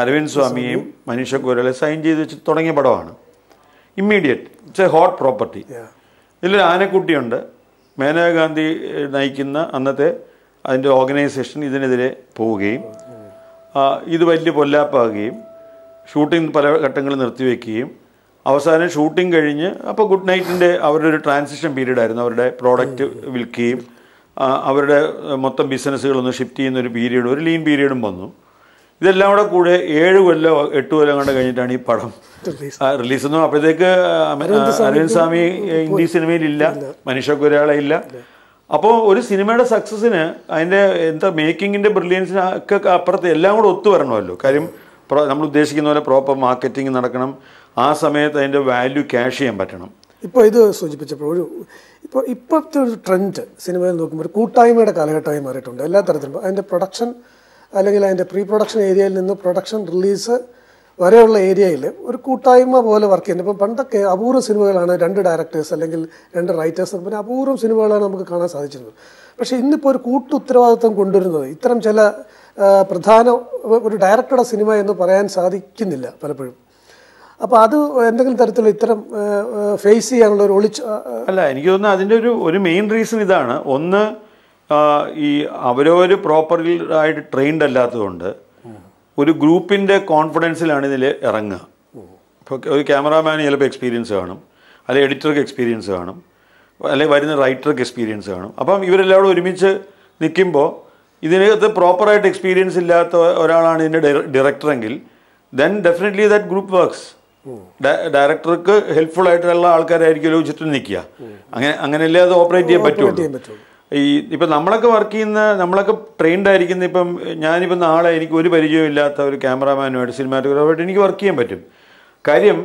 അരവിന്ദ് സ്വാമിയെയും മനീഷ കുരലെ സൈൻ ചെയ്ത് വെച്ച് തുടങ്ങിയ പടമാണ് immediate it's a hot property ഇതിലൊരു ആനക്കുട്ടിയുണ്ട് മേനകാ ഗാന്ധി നയിക്കുന്ന അന്നത്തെ അതിൻ്റെ ഓർഗനൈസേഷൻ ഇതിനെതിരെ പോവുകയും ഇത് വലിയ പൊല്ലാപ്പാകുകയും ഷൂട്ടിംഗ് പല ഘട്ടങ്ങളിൽ നിർത്തിവെക്കുകയും അവസാനം ഷൂട്ടിംഗ് കഴിഞ്ഞ് അപ്പോൾ ഗുഡ് നൈറ്റിൻ്റെ അവരുടെ ഒരു ട്രാൻസിഷൻ പീരീഡ് ആയിരുന്നു അവരുടെ പ്രോഡക്റ്റ് വിൽക്കുകയും അവരുടെ മൊത്തം ബിസിനസ്സുകളൊന്ന് ഷിഫ്റ്റ് ചെയ്യുന്ന ഒരു പീരീഡ് ഒരു ലീൻ പീരീഡും വന്നു ഇതെല്ലാം കൂടെ കൂടെ ഏഴ് കൊല്ലം എട്ട് കൊല്ലം കണ്ട് കഴിഞ്ഞിട്ടാണ് ഈ പടം റിലീസ് എന്ന് അപ്പോഴത്തേക്ക് അരവിന്ദ് സ്വാമി ഹിന്ദി സിനിമയിലില്ല മനുഷ്യ കുരാളയില്ല അപ്പോൾ ഒരു സിനിമയുടെ സക്സസിന് അതിൻ്റെ എന്താ മേക്കിങ്ങിൻ്റെ ബ്രില്യൻസിന് ഒക്കെ അപ്പുറത്ത് എല്ലാം കൂടെ ഒത്തു വരണമല്ലോ കാര്യം നമ്മൾ ഉദ്ദേശിക്കുന്ന പോലെ പ്രോപ്പർ മാർക്കറ്റിംഗ് നടക്കണം ആ സമയത്ത് അതിൻ്റെ വാല്യൂ ക്യാഷ് ചെയ്യാൻ പറ്റണം ഇപ്പോൾ ഇത് സൂചിപ്പിച്ചപ്പോൾ ഒരു ഇപ്പോൾ ഇപ്പോഴത്തെ ഒരു ട്രെൻഡ് സിനിമയിൽ നോക്കുമ്പോൾ ഒരു കൂട്ടായ്മയുടെ കാലഘട്ടമായി മാറിയിട്ടുണ്ട് എല്ലാ തരത്തിലും അതിൻ്റെ പ്രൊഡക്ഷൻ അല്ലെങ്കിൽ അതിൻ്റെ പ്രീ പ്രൊഡക്ഷൻ ഏരിയയിൽ നിന്ന് പ്രൊഡക്ഷൻ റിലീസ് വരെയുള്ള ഏരിയയിൽ ഒരു കൂട്ടായ്മ പോലെ വർക്ക് ചെയ്യുന്നത് ഇപ്പം പണ്ടൊക്കെ അപൂർവ സിനിമകളാണ് രണ്ട് ഡയറക്ടേഴ്സ് അല്ലെങ്കിൽ രണ്ട് റൈറ്റേഴ്സ് പിന്നെ അപൂർവം സിനിമകളാണ് നമുക്ക് കാണാൻ സാധിച്ചിരുന്നത് പക്ഷേ ഇന്നിപ്പോൾ ഒരു ഉത്തരവാദിത്വം കൊണ്ടുവരുന്നത് ഇത്തരം ചില പ്രധാന ഒരു ഡയറക്ടറുടെ സിനിമ എന്ന് പറയാൻ സാധിക്കുന്നില്ല പലപ്പോഴും അപ്പോൾ അത് എന്തെങ്കിലും തരത്തിലുള്ള ഇത്തരം ഫേസ് ചെയ്യാനുള്ള ഒരു ഒളിച്ച് അല്ല എനിക്ക് തോന്നുന്നു അതിൻ്റെ ഒരു ഒരു മെയിൻ റീസൺ ഇതാണ് ഒന്ന് ഈ അവരവർ പ്രോപ്പർലി ആയിട്ട് ട്രെയിൻഡ് അല്ലാത്തതുകൊണ്ട് ഒരു ഗ്രൂപ്പിൻ്റെ കോൺഫിഡൻസിലാണ് ഇതിൽ ഇറങ്ങുക ഇപ്പോൾ ഒരു ക്യാമറാമാൻ ചിലപ്പോൾ എക്സ്പീരിയൻസ് കാണും അല്ലെങ്കിൽ എഡിറ്റർക്ക് എക്സ്പീരിയൻസ് കാണും അല്ലെങ്കിൽ വരുന്ന റൈറ്റർക്ക് എക്സ്പീരിയൻസ് കാണും അപ്പം ഇവരെല്ലാവരും ഒരുമിച്ച് നിൽക്കുമ്പോൾ ഇതിനകത്ത് പ്രോപ്പറായിട്ട് എക്സ്പീരിയൻസ് ഇല്ലാത്ത ഒരാളാണ് ഇതിൻ്റെ ഡയറക്ടറെങ്കിൽ then definitely that group works ഡയറക്ടർക്ക് ഹെൽപ്ഫുൾ ആയിട്ടുള്ള ആൾക്കാരായിരിക്കുമല്ലോ ചുറ്റും നിൽക്കുക അങ്ങനെ അങ്ങനെയല്ലേ അത് ഓപ്പറേറ്റ് ചെയ്യാൻ പറ്റുള്ളൂ ഈ ഇപ്പം നമ്മളൊക്കെ വർക്ക് ചെയ്യുന്ന നമ്മളൊക്കെ ട്രെയിൻഡ് ആയിരിക്കുന്ന ഇപ്പം ഞാനിപ്പം നാളെ എനിക്ക് ഒരു ഇല്ലാത്ത ഒരു ക്യാമറാമാനുമായിട്ട് സിനിമാറ്റോഗ്രാഫായിട്ട് എനിക്ക് വർക്ക് ചെയ്യാൻ പറ്റും കാര്യം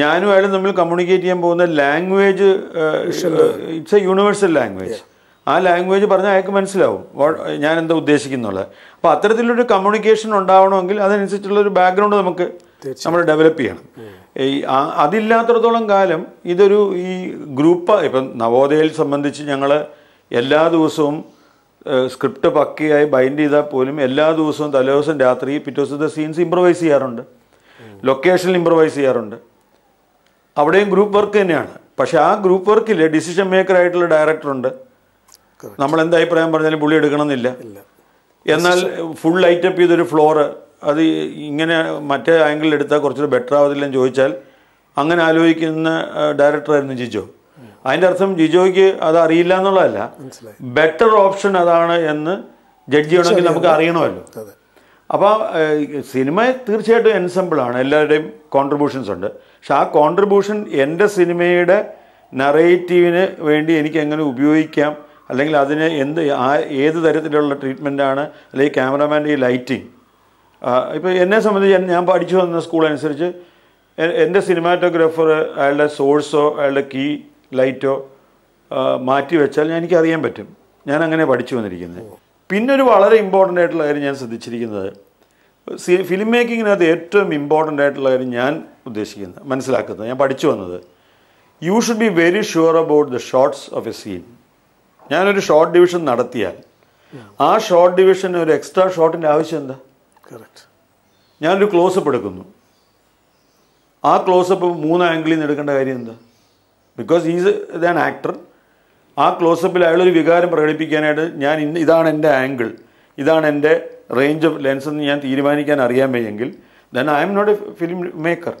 ഞാനും അയാളും നമ്മൾ കമ്മ്യൂണിക്കേറ്റ് ചെയ്യാൻ പോകുന്ന language it's a universal language ആ ലാംഗ്വേജ് പറഞ്ഞാൽ അയാൾക്ക് മനസ്സിലാവും ഞാൻ എന്താ ഉദ്ദേശിക്കുന്നുള്ളത് അപ്പോൾ അത്തരത്തിലൊരു കമ്മ്യൂണിക്കേഷൻ ഉണ്ടാവണമെങ്കിൽ അതിനനുസരിച്ചുള്ള ഒരു ബാക്ക്ഗ്രൗണ്ട് നമുക്ക് നമ്മൾ ഡെവലപ്പ് ചെയ്യണം ഈ അതില്ലാത്തടത്തോളം കാലം ഇതൊരു ഈ ഗ്രൂപ്പ് ഇപ്പം നവോദയയിൽ സംബന്ധിച്ച് ഞങ്ങൾ എല്ലാ ദിവസവും സ്ക്രിപ്റ്റ് പക്കയായി ബൈൻഡ് ചെയ്താൽ പോലും എല്ലാ ദിവസവും തലേ ദിവസം രാത്രി പിറ്റേ ദിവസത്തെ സീൻസ് ഇമ്പ്രവൈസ് ചെയ്യാറുണ്ട് ലൊക്കേഷനിൽ ഇമ്പ്രവൈസ് ചെയ്യാറുണ്ട് അവിടെയും ഗ്രൂപ്പ് വർക്ക് തന്നെയാണ് പക്ഷെ ആ ഗ്രൂപ്പ് വർക്കിൽ ഡിസിഷൻ മേക്കർ ആയിട്ടുള്ള ഡയറക്ടറുണ്ട് നമ്മൾ എന്ത് അഭിപ്രായം പറഞ്ഞാലും പുള്ളി എടുക്കണമെന്നില്ല എന്നാൽ ഫുൾ ലൈറ്റപ്പ് ചെയ്തൊരു ഫ്ലോറ് അത് ഇങ്ങനെ മറ്റേ ആംഗിളിൽ എടുത്താൽ കുറച്ചുകൂടി ബെറ്റർ ആവത്തില്ലെന്ന് ചോദിച്ചാൽ അങ്ങനെ ആലോചിക്കുന്ന ഡയറക്ടറായിരുന്നു ജിജോ അതിൻ്റെ അർത്ഥം ജിജോയ്ക്ക് അത് അറിയില്ല എന്നുള്ളതല്ല ബെറ്റർ ഓപ്ഷൻ അതാണ് എന്ന് ജഡ്ജ് ചെയ്യണമെങ്കിൽ നമുക്ക് അറിയണമല്ലോ അപ്പോൾ സിനിമ തീർച്ചയായിട്ടും എൻസമ്പിളാണ് എല്ലാവരുടെയും കോൺട്രിബ്യൂഷൻസ് ഉണ്ട് പക്ഷെ ആ കോൺട്രിബ്യൂഷൻ എൻ്റെ സിനിമയുടെ നറേറ്റീവിന് വേണ്ടി എനിക്ക് എങ്ങനെ ഉപയോഗിക്കാം അല്ലെങ്കിൽ അതിന് എന്ത് ആ ഏത് തരത്തിലുള്ള ട്രീറ്റ്മെൻറ്റാണ് അല്ലെങ്കിൽ ക്യാമറമാൻ്റെ ഈ ലൈറ്റിങ് ഇപ്പോൾ എന്നെ സംബന്ധിച്ച് ഞാൻ പഠിച്ചു വന്ന സ്കൂൾ അനുസരിച്ച് എൻ്റെ സിനിമാറ്റോഗ്രാഫർ അയാളുടെ സോഴ്സോ അയാളുടെ കീ ലൈറ്റോ മാറ്റി വെച്ചാൽ ഞാൻ എനിക്കറിയാൻ പറ്റും ഞാൻ അങ്ങനെ പഠിച്ചു വന്നിരിക്കുന്നത് പിന്നൊരു വളരെ ഇമ്പോർട്ടൻ്റ് ആയിട്ടുള്ള കാര്യം ഞാൻ ശ്രദ്ധിച്ചിരിക്കുന്നത് ഫിലിം മേക്കിങ്ങിനകത്ത് ഏറ്റവും ഇമ്പോർട്ടൻ്റ് ആയിട്ടുള്ള കാര്യം ഞാൻ ഉദ്ദേശിക്കുന്നത് മനസ്സിലാക്കുന്നത് ഞാൻ പഠിച്ചു വന്നത് you should be very sure about the shots of a scene ഞാനൊരു ഷോർട്ട് ഡിവിഷൻ നടത്തിയാൽ ആ ഷോർട്ട് ഡിവിഷന് ഒരു എക്സ്ട്രാ ഷോർട്ടിൻ്റെ ആവശ്യം എന്താ കറക്റ്റ് ഞാനൊരു ക്ലോസപ്പ് എടുക്കുന്നു ആ ക്ലോസപ്പ് മൂന്ന് ആംഗിളിൽ നിന്ന് എടുക്കേണ്ട കാര്യം എന്താ ബിക്കോസ് ഈസ് ഇതാണ് ആക്ടർ ആ ക്ലോസപ്പിൽ അയാളൊരു വികാരം പ്രകടിപ്പിക്കാനായിട്ട് ഞാൻ ഇന്ന് ഇതാണ് എൻ്റെ ആംഗിൾ ഇതാണ് എൻ്റെ റേഞ്ച് ഓഫ് ലെൻസ് എന്ന് ഞാൻ തീരുമാനിക്കാൻ അറിയാൻ വയ്യെങ്കിൽ then I'm not a film maker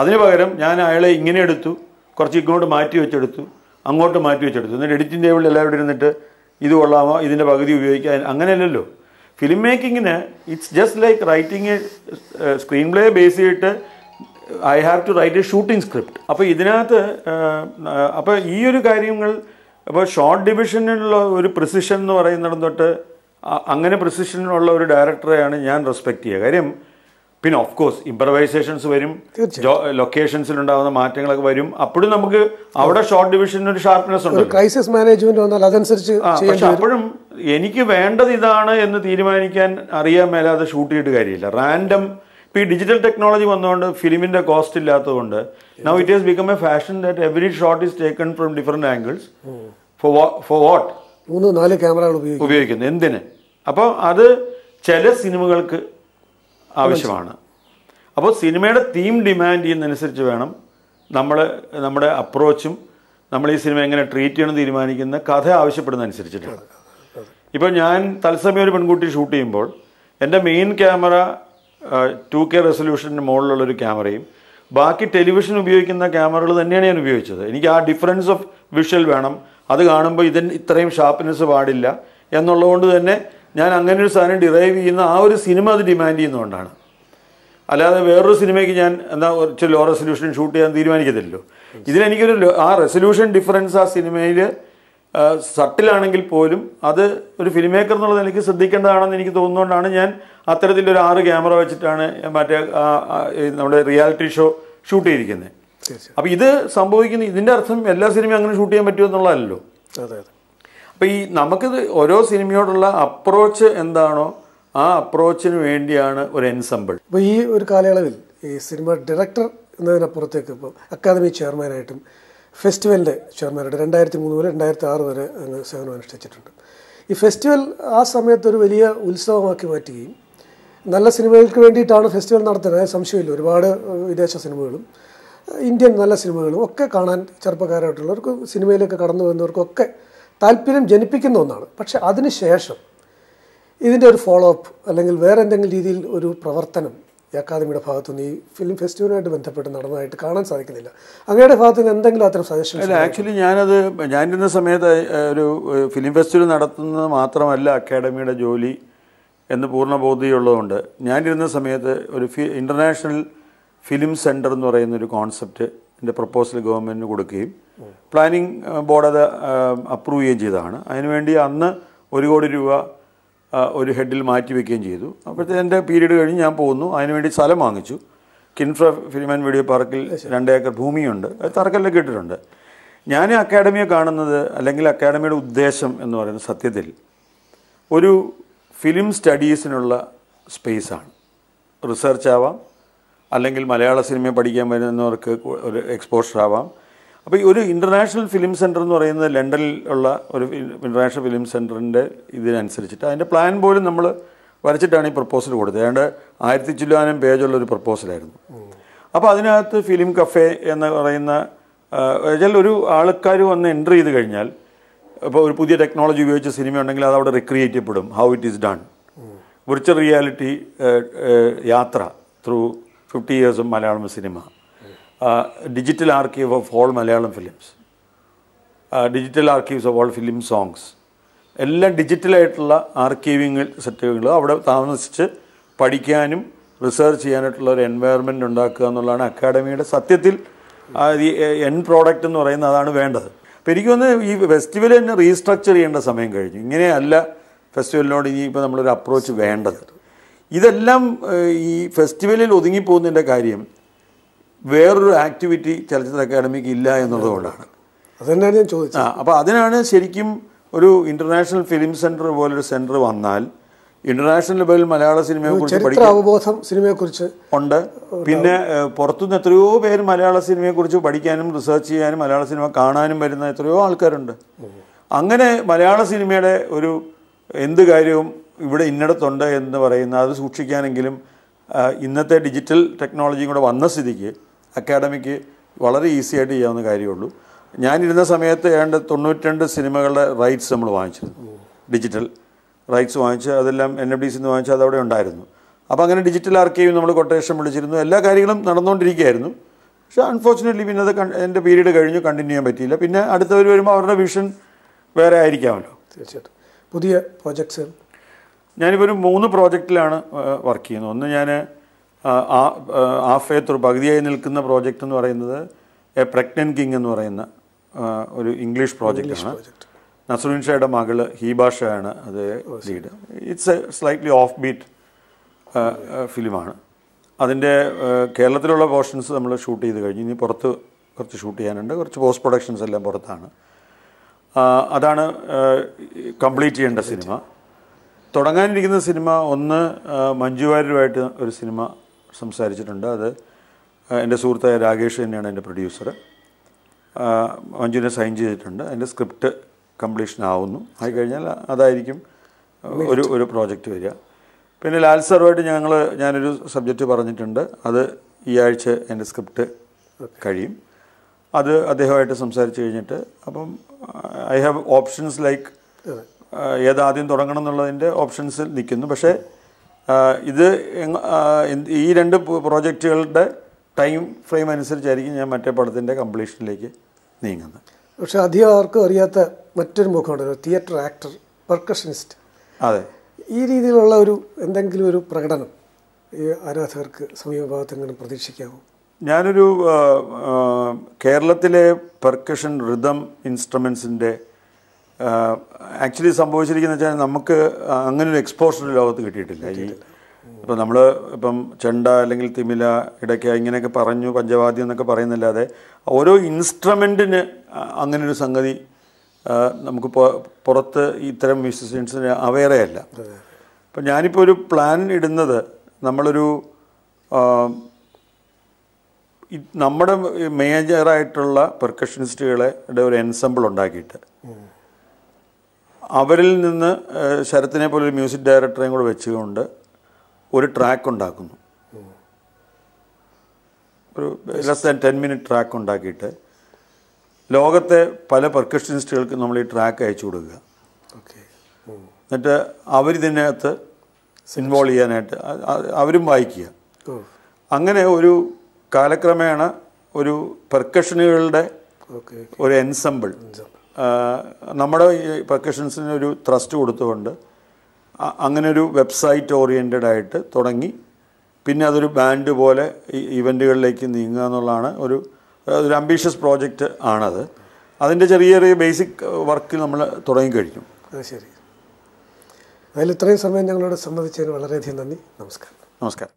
അതിന് പകരം ഞാൻ അയാളെ ഇങ്ങനെ എടുത്തു കുറച്ച് ഇങ്ങോട്ട് മാറ്റി വെച്ചെടുത്തു അങ്ങോട്ട് മാറ്റി വെച്ചെടുത്തു എന്നിട്ട് എഡിറ്റിംഗ് ടേബിളിൽ എല്ലാവരും ഇരുന്നിട്ട് ഇത് കൊള്ളാമോ ഇതിൻ്റെ പകുതി ഉപയോഗിക്കാൻ അങ്ങനെയല്ലല്ലോ ഫിലിം മേക്കിങ്ങിന് it's just like writing screenplay base ചെയ്തിട്ട് I have to write a shooting script അപ്പോൾ ഇതിനകത്ത് അപ്പോൾ ഈ ഒരു കാര്യങ്ങൾ അപ്പോൾ ഷോർട്ട് ഡിവിഷനിലുള്ള ഒരു പ്രിസിഷൻ എന്ന് പറയുന്നിടം തൊട്ട് അങ്ങനെ പ്രിസിഷനുള്ള ഒരു ഡയറക്ടറെയാണ് ഞാൻ റെസ്പെക്റ്റ് ചെയ്യുക കാര്യം പിന്നെ ഓഫ് കോഴ്സ് ഇംപ്രവൈസേഷൻസ് വരും ലൊക്കേഷൻസിലുണ്ടാകുന്ന മാറ്റങ്ങളൊക്കെ വരും അപ്പോഴും നമുക്ക് അവിടെ ഷോർട്ട് ഡിവിഷനിൽ ഒരു ഷാർപ്നെസ് ഉണ്ട് ക്രൈസിസ് മാനേജ്മെന്റ് വന്നാൽ അതനുസരിച്ച് പക്ഷെ അപ്പോഴും എനിക്ക് വേണ്ടത് ഇതാണ് എന്ന് തീരുമാനിക്കാൻ അറിയാൻ മേലാതെ ഷൂട്ട് ചെയ്തിട്ട് കാര്യമില്ല റാൻഡം ഇപ്പം ഈ ഡിജിറ്റൽ ടെക്നോളജി വന്നതുകൊണ്ട് ഫിലിമിൻ്റെ കോസ്റ്റ് ഇല്ലാത്തതുകൊണ്ട് now it is become a fashion that every shot is taken from different angles for for what മൂന്ന് നാല് ക്യാമറകൾ ഉപയോഗിക്കുന്നു എന്തിന് അപ്പോൾ അത് ചില സിനിമകൾക്ക് ആവശ്യമാണ് അപ്പോൾ സിനിമയുടെ തീം ഡിമാൻഡ് ചെയ്യുന്നതനുസരിച്ച് വേണം നമ്മൾ നമ്മുടെ അപ്രോച്ചും നമ്മൾ ഈ സിനിമ എങ്ങനെ ട്രീറ്റ് ചെയ്യണം തീരുമാനിക്കുന്ന കഥ ആവശ്യപ്പെടുന്ന അനുസരിച്ചിട്ടാണ് ഇപ്പോൾ ഞാൻ തത്സമയം ഒരു പെൺകുട്ടി ഷൂട്ട് ചെയ്യുമ്പോൾ എൻ്റെ മെയിൻ ക്യാമറ ടു കെ റെസൊല്യൂഷൻ്റെ മുകളിലുള്ള ഒരു ക്യാമറയും ബാക്കി ടെലിവിഷൻ ഉപയോഗിക്കുന്ന ക്യാമറകൾ തന്നെയാണ് ഞാൻ ഉപയോഗിച്ചത് എനിക്ക് ആ ഡിഫറൻസ് ഓഫ് വിഷ്വൽ വേണം അത് കാണുമ്പോൾ ഇതിന് ഇത്രയും ഷാർപ്പ്നെസ് പാടില്ല എന്നുള്ളതുകൊണ്ട് തന്നെ ഞാൻ അങ്ങനെ ഒരു സാധനം ഡിറൈവ് ചെയ്യുന്ന ആ ഒരു സിനിമ അത് ഡിമാൻഡ് ചെയ്യുന്നതുകൊണ്ടാണ് അല്ലാതെ വേറൊരു സിനിമയ്ക്ക് ഞാൻ എന്താ കുറച്ച് ലോ റെസൊല്യൂഷൻ ഷൂട്ട് ചെയ്യാൻ തീരുമാനിക്കത്തില്ലല്ലോ ഇതിനെനിക്കൊരു ആ റെസൊല്യൂഷൻ ഡിഫറൻസ് ആ സിനിമയിൽ സട്ടിലാണെങ്കിൽ പോലും അത് ഒരു ഫിലിം മേക്കർ എന്നുള്ള നിലയ്ക്ക് ശ്രദ്ധിക്കേണ്ടതാണെന്ന് എനിക്ക് തോന്നുന്നതുകൊണ്ടാണ് ഞാൻ അത്തരത്തിലൊരു ആറ് ക്യാമറ വെച്ചിട്ടാണ് മറ്റേ നമ്മുടെ റിയാലിറ്റി ഷോ ഷൂട്ട് ചെയ്തിരിക്കുന്നത് അപ്പം ഇത് സംഭവിക്കുന്ന ഇതിൻ്റെ അർത്ഥം എല്ലാ സിനിമയും അങ്ങനെ ഷൂട്ട് ചെയ്യാൻ പറ്റുമോ എന്നുള്ളതല്ലോ അപ്പം ഈ നമുക്കിത് ഓരോ സിനിമയോടുള്ള അപ്രോച്ച് എന്താണോ ആ അപ്രോച്ചിന് വേണ്ടിയാണ് ഒരു എൻസമ്പിൾ അപ്പോൾ ഈ ഒരു കാലയളവിൽ ഈ സിനിമ ഡയറക്ടർ എന്നതിനപ്പുറത്തേക്ക് ഇപ്പോൾ അക്കാദമി ചെയർമാനായിട്ടും ഫെസ്റ്റിവലിൻ്റെ ചെയർമാനായിട്ട് രണ്ടായിരത്തി മൂന്ന് മുതൽ രണ്ടായിരത്തി ആറ് വരെ അങ്ങ് സേവനം അനുഷ്ഠിച്ചിട്ടുണ്ട് ഈ ഫെസ്റ്റിവൽ ആ സമയത്ത് ഒരു വലിയ ഉത്സവമാക്കി മാറ്റുകയും നല്ല സിനിമകൾക്ക് വേണ്ടിയിട്ടാണ് ഫെസ്റ്റിവൽ നടത്തുന്നത് സംശയമില്ല ഒരുപാട് വിദേശ സിനിമകളും ഇന്ത്യൻ നല്ല സിനിമകളും ഒക്കെ കാണാൻ ചെറുപ്പക്കാരായിട്ടുള്ളവർക്ക് സിനിമയിലേക്ക് കടന്നു വരുന്നവർക്കൊക്കെ താല്പര്യം ജനിപ്പിക്കുന്ന ഒന്നാണ് പക്ഷെ അതിനുശേഷം ഇതിൻ്റെ ഒരു ഫോളോ അപ്പ് അല്ലെങ്കിൽ വേറെ എന്തെങ്കിലും രീതിയിൽ ഒരു പ്രവർത്തനം ഈ അക്കാദമിയുടെ ഭാഗത്തുനിന്ന് ഈ ഫിലിം ഫെസ്റ്റിവലുമായിട്ട് ബന്ധപ്പെട്ട് നടന്നതായിട്ട് കാണാൻ സാധിക്കുന്നില്ല അങ്ങയുടെ നിന്ന് എന്തെങ്കിലും അത്തരം സജഷൻ അല്ല ആക്ച്വലി ഞാനത് ഞാനിരുന്ന സമയത്ത് ഒരു ഫിലിം ഫെസ്റ്റിവൽ നടത്തുന്നത് മാത്രമല്ല അക്കാദമിയുടെ ജോലി എന്ന് പൂർണ്ണ ബോധ്യമുള്ളതുകൊണ്ട് ഞാനിരുന്ന സമയത്ത് ഒരു ഫി ഇൻ്റർനാഷണൽ ഫിലിം സെൻറ്റർ എന്ന് പറയുന്ന ഒരു കോൺസെപ്റ്റ് എൻ്റെ പ്രപ്പോസൽ ഗവൺമെൻറ്റിന് കൊടുക്കുകയും പ്ലാനിംഗ് ബോർഡ് അത് അപ്രൂവ് ചെയ്യുകയും ചെയ്തതാണ് അതിനുവേണ്ടി അന്ന് ഒരു കോടി രൂപ ഒരു ഹെഡിൽ മാറ്റി വെക്കുകയും ചെയ്തു അപ്പോഴത്തെ എൻ്റെ പീരീഡ് കഴിഞ്ഞ് ഞാൻ പോകുന്നു അതിനുവേണ്ടി സ്ഥലം വാങ്ങിച്ചു കിൻഫ്ര ഫിലിം വീഡിയോ പാർക്കിൽ ഏക്കർ ഭൂമിയുണ്ട് അത് തറക്കല്ലേ കേട്ടിട്ടുണ്ട് ഞാൻ അക്കാഡമിയെ കാണുന്നത് അല്ലെങ്കിൽ അക്കാഡമിയുടെ ഉദ്ദേശം എന്ന് പറയുന്നത് സത്യത്തിൽ ഒരു ഫിലിം സ്റ്റഡീസിനുള്ള സ്പേസാണ് റിസർച്ച് ആവാം അല്ലെങ്കിൽ മലയാള സിനിമയെ പഠിക്കാൻ വരുന്നവർക്ക് ഒരു എക്സ്പോഷർ ആവാം അപ്പോൾ ഈ ഒരു ഇൻ്റർനാഷണൽ ഫിലിം സെൻ്റർ എന്ന് പറയുന്നത് ലണ്ടനിൽ ഉള്ള ഒരു ഇൻ്റർനാഷണൽ ഫിലിം സെൻറ്ററിൻ്റെ ഇതിനനുസരിച്ചിട്ട് അതിൻ്റെ പ്ലാൻ പോലും നമ്മൾ വരച്ചിട്ടാണ് ഈ പ്രപ്പോസൽ കൊടുത്തത് ഏതാണ്ട് ആയിരത്തി ചില്ലാനം പേജുള്ള ഒരു പ്രപ്പോസലായിരുന്നു അപ്പോൾ അതിനകത്ത് ഫിലിം കഫേ എന്ന് പറയുന്ന ചില ഒരു ആൾക്കാർ വന്ന് എൻ്റർ ചെയ്ത് കഴിഞ്ഞാൽ ഇപ്പോൾ ഒരു പുതിയ ടെക്നോളജി ഉപയോഗിച്ച സിനിമ ഉണ്ടെങ്കിൽ അത് അവിടെ റിക്രിയേറ്റ് ചെയ്യപ്പെടും how it is done virtual reality യാത്ര through fifty years Malayalam cinema digital archive of all Malayalam films digital archives of all film songs എല്ലാം ഡിജിറ്റലായിട്ടുള്ള ആർക്കീവിങ് സെറ്റുകൾ അവിടെ താമസിച്ച് പഠിക്കാനും റിസർച്ച് ചെയ്യാനായിട്ടുള്ള ഒരു എൻവയറമെൻറ്റ് ഉണ്ടാക്കുക എന്നുള്ളതാണ് അക്കാഡമിയുടെ സത്യത്തിൽ എൻ പ്രോഡക്റ്റ് എന്ന് പറയുന്ന അതാണ് വേണ്ടത് അപ്പോൾ എനിക്ക് ഈ ഫെസ്റ്റിവൽ തന്നെ റീസ്ട്രക്ചർ ചെയ്യേണ്ട സമയം കഴിഞ്ഞു ഇങ്ങനെയല്ല ഫെസ്റ്റിവലിനോട് ഇനി ഇപ്പോൾ നമ്മളൊരു അപ്രോച്ച് വേണ്ടത് ഇതെല്ലാം ഈ ഫെസ്റ്റിവലിൽ ഒതുങ്ങിപ്പോകുന്നതിൻ്റെ കാര്യം വേറൊരു ആക്ടിവിറ്റി ചലച്ചിത്ര അക്കാദമിക്ക് ഇല്ല എന്നതുകൊണ്ടാണ് അതെന്നാണ് ഞാൻ ചോദിച്ചത് ആ അപ്പോൾ അതിനാണ് ശരിക്കും ഒരു ഇന്റർനാഷണൽ ഫിലിം സെന്റർ പോലൊരു സെൻറ്റർ വന്നാൽ ഇന്റർനാഷണൽ ലെവലിൽ മലയാള സിനിമയെ കുറിച്ച് അവബോധം സിനിമയെക്കുറിച്ച് ഉണ്ട് പിന്നെ പുറത്തുനിന്ന് എത്രയോ പേര് മലയാള സിനിമയെക്കുറിച്ച് പഠിക്കാനും റിസർച്ച് ചെയ്യാനും മലയാള സിനിമ കാണാനും വരുന്ന എത്രയോ ആൾക്കാരുണ്ട് അങ്ങനെ മലയാള സിനിമയുടെ ഒരു എന്ത് കാര്യവും ഇവിടെ ഇന്നിടത്തുണ്ട് എന്ന് പറയുന്ന അത് സൂക്ഷിക്കാനെങ്കിലും ഇന്നത്തെ ഡിജിറ്റൽ ടെക്നോളജിയും കൂടെ വന്ന സ്ഥിതിക്ക് അക്കാഡമിക്ക് വളരെ ഈസി ആയിട്ട് ചെയ്യാവുന്ന കാര്യമുള്ളൂ ഞാനിരുന്ന സമയത്ത് ഏതാണ്ട് തൊണ്ണൂറ്റിരണ്ട് സിനിമകളുടെ റൈറ്റ്സ് നമ്മൾ വാങ്ങിച്ചിരുന്നു ഡിജിറ്റൽ റൈറ്റ്സ് വാങ്ങിച്ച് അതെല്ലാം എൻ എഫ് ഡി സിന്ന് വാങ്ങിച്ച് അതവിടെ ഉണ്ടായിരുന്നു അപ്പോൾ അങ്ങനെ ഡിജിറ്റൽ ആർക്കൈവ് നമ്മൾ കൊട്ടേഷൻ വിളിച്ചിരുന്നു എല്ലാ കാര്യങ്ങളും നടന്നുകൊണ്ടിരിക്കുകയായിരുന്നു പക്ഷേ അൺഫോർച്ചുനേറ്റ്ലി പിന്നെ അത് എൻ്റെ പീരീഡ് കഴിഞ്ഞു കണ്ടിന്യൂ ചെയ്യാൻ പറ്റിയില്ല പിന്നെ അടുത്തവർ വരുമ്പോൾ അവരുടെ വിഷൻ വേറെ ആയിരിക്കാമല്ലോ തീർച്ചയായിട്ടും പുതിയ പ്രോജക്ട്സ് ഞാനിപ്പോൾ ഒരു മൂന്ന് പ്രോജക്റ്റിലാണ് വർക്ക് ചെയ്യുന്നത് ഒന്ന് ഞാൻ ആ ആഫേ തുറ പകുതിയായി നിൽക്കുന്ന പ്രോജക്റ്റ് എന്ന് പറയുന്നത് എ പ്രഗ്നൻ കിങ് എന്ന് പറയുന്ന ഒരു ഇംഗ്ലീഷ് പ്രോജക്റ്റാണ് നസറുൻ ഷായുടെ മകള് ഹീബ ഭാഷയാണ് അത് lead it's a slightly off beat ഫിലിമാണ് അതിൻ്റെ കേരളത്തിലുള്ള പോർഷൻസ് നമ്മൾ ഷൂട്ട് ചെയ്ത് കഴിഞ്ഞു ഇനി പുറത്ത് കുറച്ച് ഷൂട്ട് ചെയ്യാനുണ്ട് കുറച്ച് പോസ്റ്റ് പ്രൊഡക്ഷൻസ് എല്ലാം പുറത്താണ് അതാണ് കംപ്ലീറ്റ് ചെയ്യേണ്ട സിനിമ തുടങ്ങാനിരിക്കുന്ന സിനിമ ഒന്ന് മഞ്ജു വാര്യരുമായിട്ട് ഒരു സിനിമ സംസാരിച്ചിട്ടുണ്ട് അത് എൻ്റെ സുഹൃത്തായ രാകേഷ് തന്നെയാണ് എൻ്റെ പ്രൊഡ്യൂസർ മഞ്ജുവിനെ സൈൻ ചെയ്തിട്ടുണ്ട് അതിൻ്റെ സ്ക്രിപ്റ്റ് കംപ്ലീഷൻ ആവുന്നു ആയി കഴിഞ്ഞാൽ അതായിരിക്കും ഒരു ഒരു പ്രോജക്റ്റ് വരിക പിന്നെ ലാൽ സാറുമായിട്ട് ഞങ്ങൾ ഞാനൊരു സബ്ജക്റ്റ് പറഞ്ഞിട്ടുണ്ട് അത് ഈ ആഴ്ച എൻ്റെ സ്ക്രിപ്റ്റ് കഴിയും അത് അദ്ദേഹമായിട്ട് സംസാരിച്ച് കഴിഞ്ഞിട്ട് അപ്പം ഐ ഹാവ് ഓപ്ഷൻസ് ലൈക്ക് ഏതാദ്യം തുടങ്ങണം എന്നുള്ളതിൻ്റെ ഓപ്ഷൻസിൽ നിൽക്കുന്നു പക്ഷേ ഇത് ഈ രണ്ട് പ്രോജക്റ്റുകളുടെ ടൈം ഫ്രെയിം അനുസരിച്ചായിരിക്കും ഞാൻ മറ്റേ പടത്തിൻ്റെ കംപ്ലീഷനിലേക്ക് നീങ്ങുന്നത് പക്ഷെ അധികം ആർക്കും അറിയാത്ത മറ്റൊരു മുഖമുണ്ടല്ലോ തിയേറ്റർ ആക്ടർ പെർക്കഷനിസ്റ്റ് അതെ ഈ രീതിയിലുള്ള ഒരു എന്തെങ്കിലും ഒരു പ്രകടനം ഈ ആരാധകർക്ക് സമീപഭാഗത്തെങ്ങനെ പ്രതീക്ഷിക്കാമോ ഞാനൊരു കേരളത്തിലെ പെർക്കഷൻ റിതം ഇൻസ്ട്രുമെൻസിൻ്റെ ആക്ച്വലി സംഭവിച്ചിരിക്കുന്ന വെച്ചാൽ നമുക്ക് അങ്ങനെ ഒരു എക്സ്പോഷർ ലോകത്ത് കിട്ടിയിട്ടില്ല ഈ ഇപ്പം നമ്മൾ ഇപ്പം ചെണ്ട അല്ലെങ്കിൽ തിമില ഇടയ്ക്ക ഇങ്ങനെയൊക്കെ പറഞ്ഞു പഞ്ചവാദ്യം എന്നൊക്കെ പറയുന്നില്ലാതെ ഓരോ ഇൻസ്ട്രുമെൻറ്റിന് അങ്ങനൊരു സംഗതി നമുക്ക് പുറത്ത് ഇത്തരം മ്യൂസിഷ്യൻസിന് അവേറെ അല്ല അപ്പം ഞാനിപ്പോൾ ഒരു പ്ലാൻ ഇടുന്നത് നമ്മളൊരു നമ്മുടെ മേജറായിട്ടുള്ള പെർക്കഷനിസ്റ്റുകളുടെ ഒരു എൻസമ്പിൾ ഉണ്ടാക്കിയിട്ട് അവരിൽ നിന്ന് ശരത്തിനെ പോലെ ഒരു മ്യൂസിക് ഡയറക്ടറെയും കൂടെ വെച്ചുകൊണ്ട് ഒരു ട്രാക്ക് ഉണ്ടാക്കുന്നു ഒരു less than ten minute track ഉണ്ടാക്കിയിട്ട് ലോകത്തെ പല പെർക്കഷനിസ്റ്റുകൾക്ക് നമ്മൾ ഈ ട്രാക്ക് അയച്ചു കൊടുക്കുക എന്നിട്ട് അവരിതിനകത്ത് ഇൻവോൾവ് ചെയ്യാനായിട്ട് അവരും വായിക്കുക അങ്ങനെ ഒരു കാലക്രമേണ ഒരു പെർക്കഷനുകളുടെ ഒരു എൻസമ്പിൾ നമ്മുടെ ഈ പെർക്കഷൻസിന് ഒരു ത്രസ്റ്റ് കൊടുത്തുകൊണ്ട് അങ്ങനെ ഒരു വെബ്സൈറ്റ് ഓറിയൻറ്റഡ് ആയിട്ട് തുടങ്ങി പിന്നെ അതൊരു ബാൻഡ് പോലെ ഇവൻറ്റുകളിലേക്ക് നീങ്ങുക എന്നുള്ളതാണ് ഒരു ഒരു അംബീഷ്യസ് പ്രോജക്റ്റ് ആണത് അതിൻ്റെ ചെറിയ ചെറിയ ബേസിക് വർക്ക് നമ്മൾ തുടങ്ങിക്കഴിഞ്ഞു അത് ശരി അതിൽ ഇത്രയും സമയം ഞങ്ങളോട് സംബന്ധിച്ചതിന് വളരെയധികം നന്ദി നമസ്കാരം നമസ്കാരം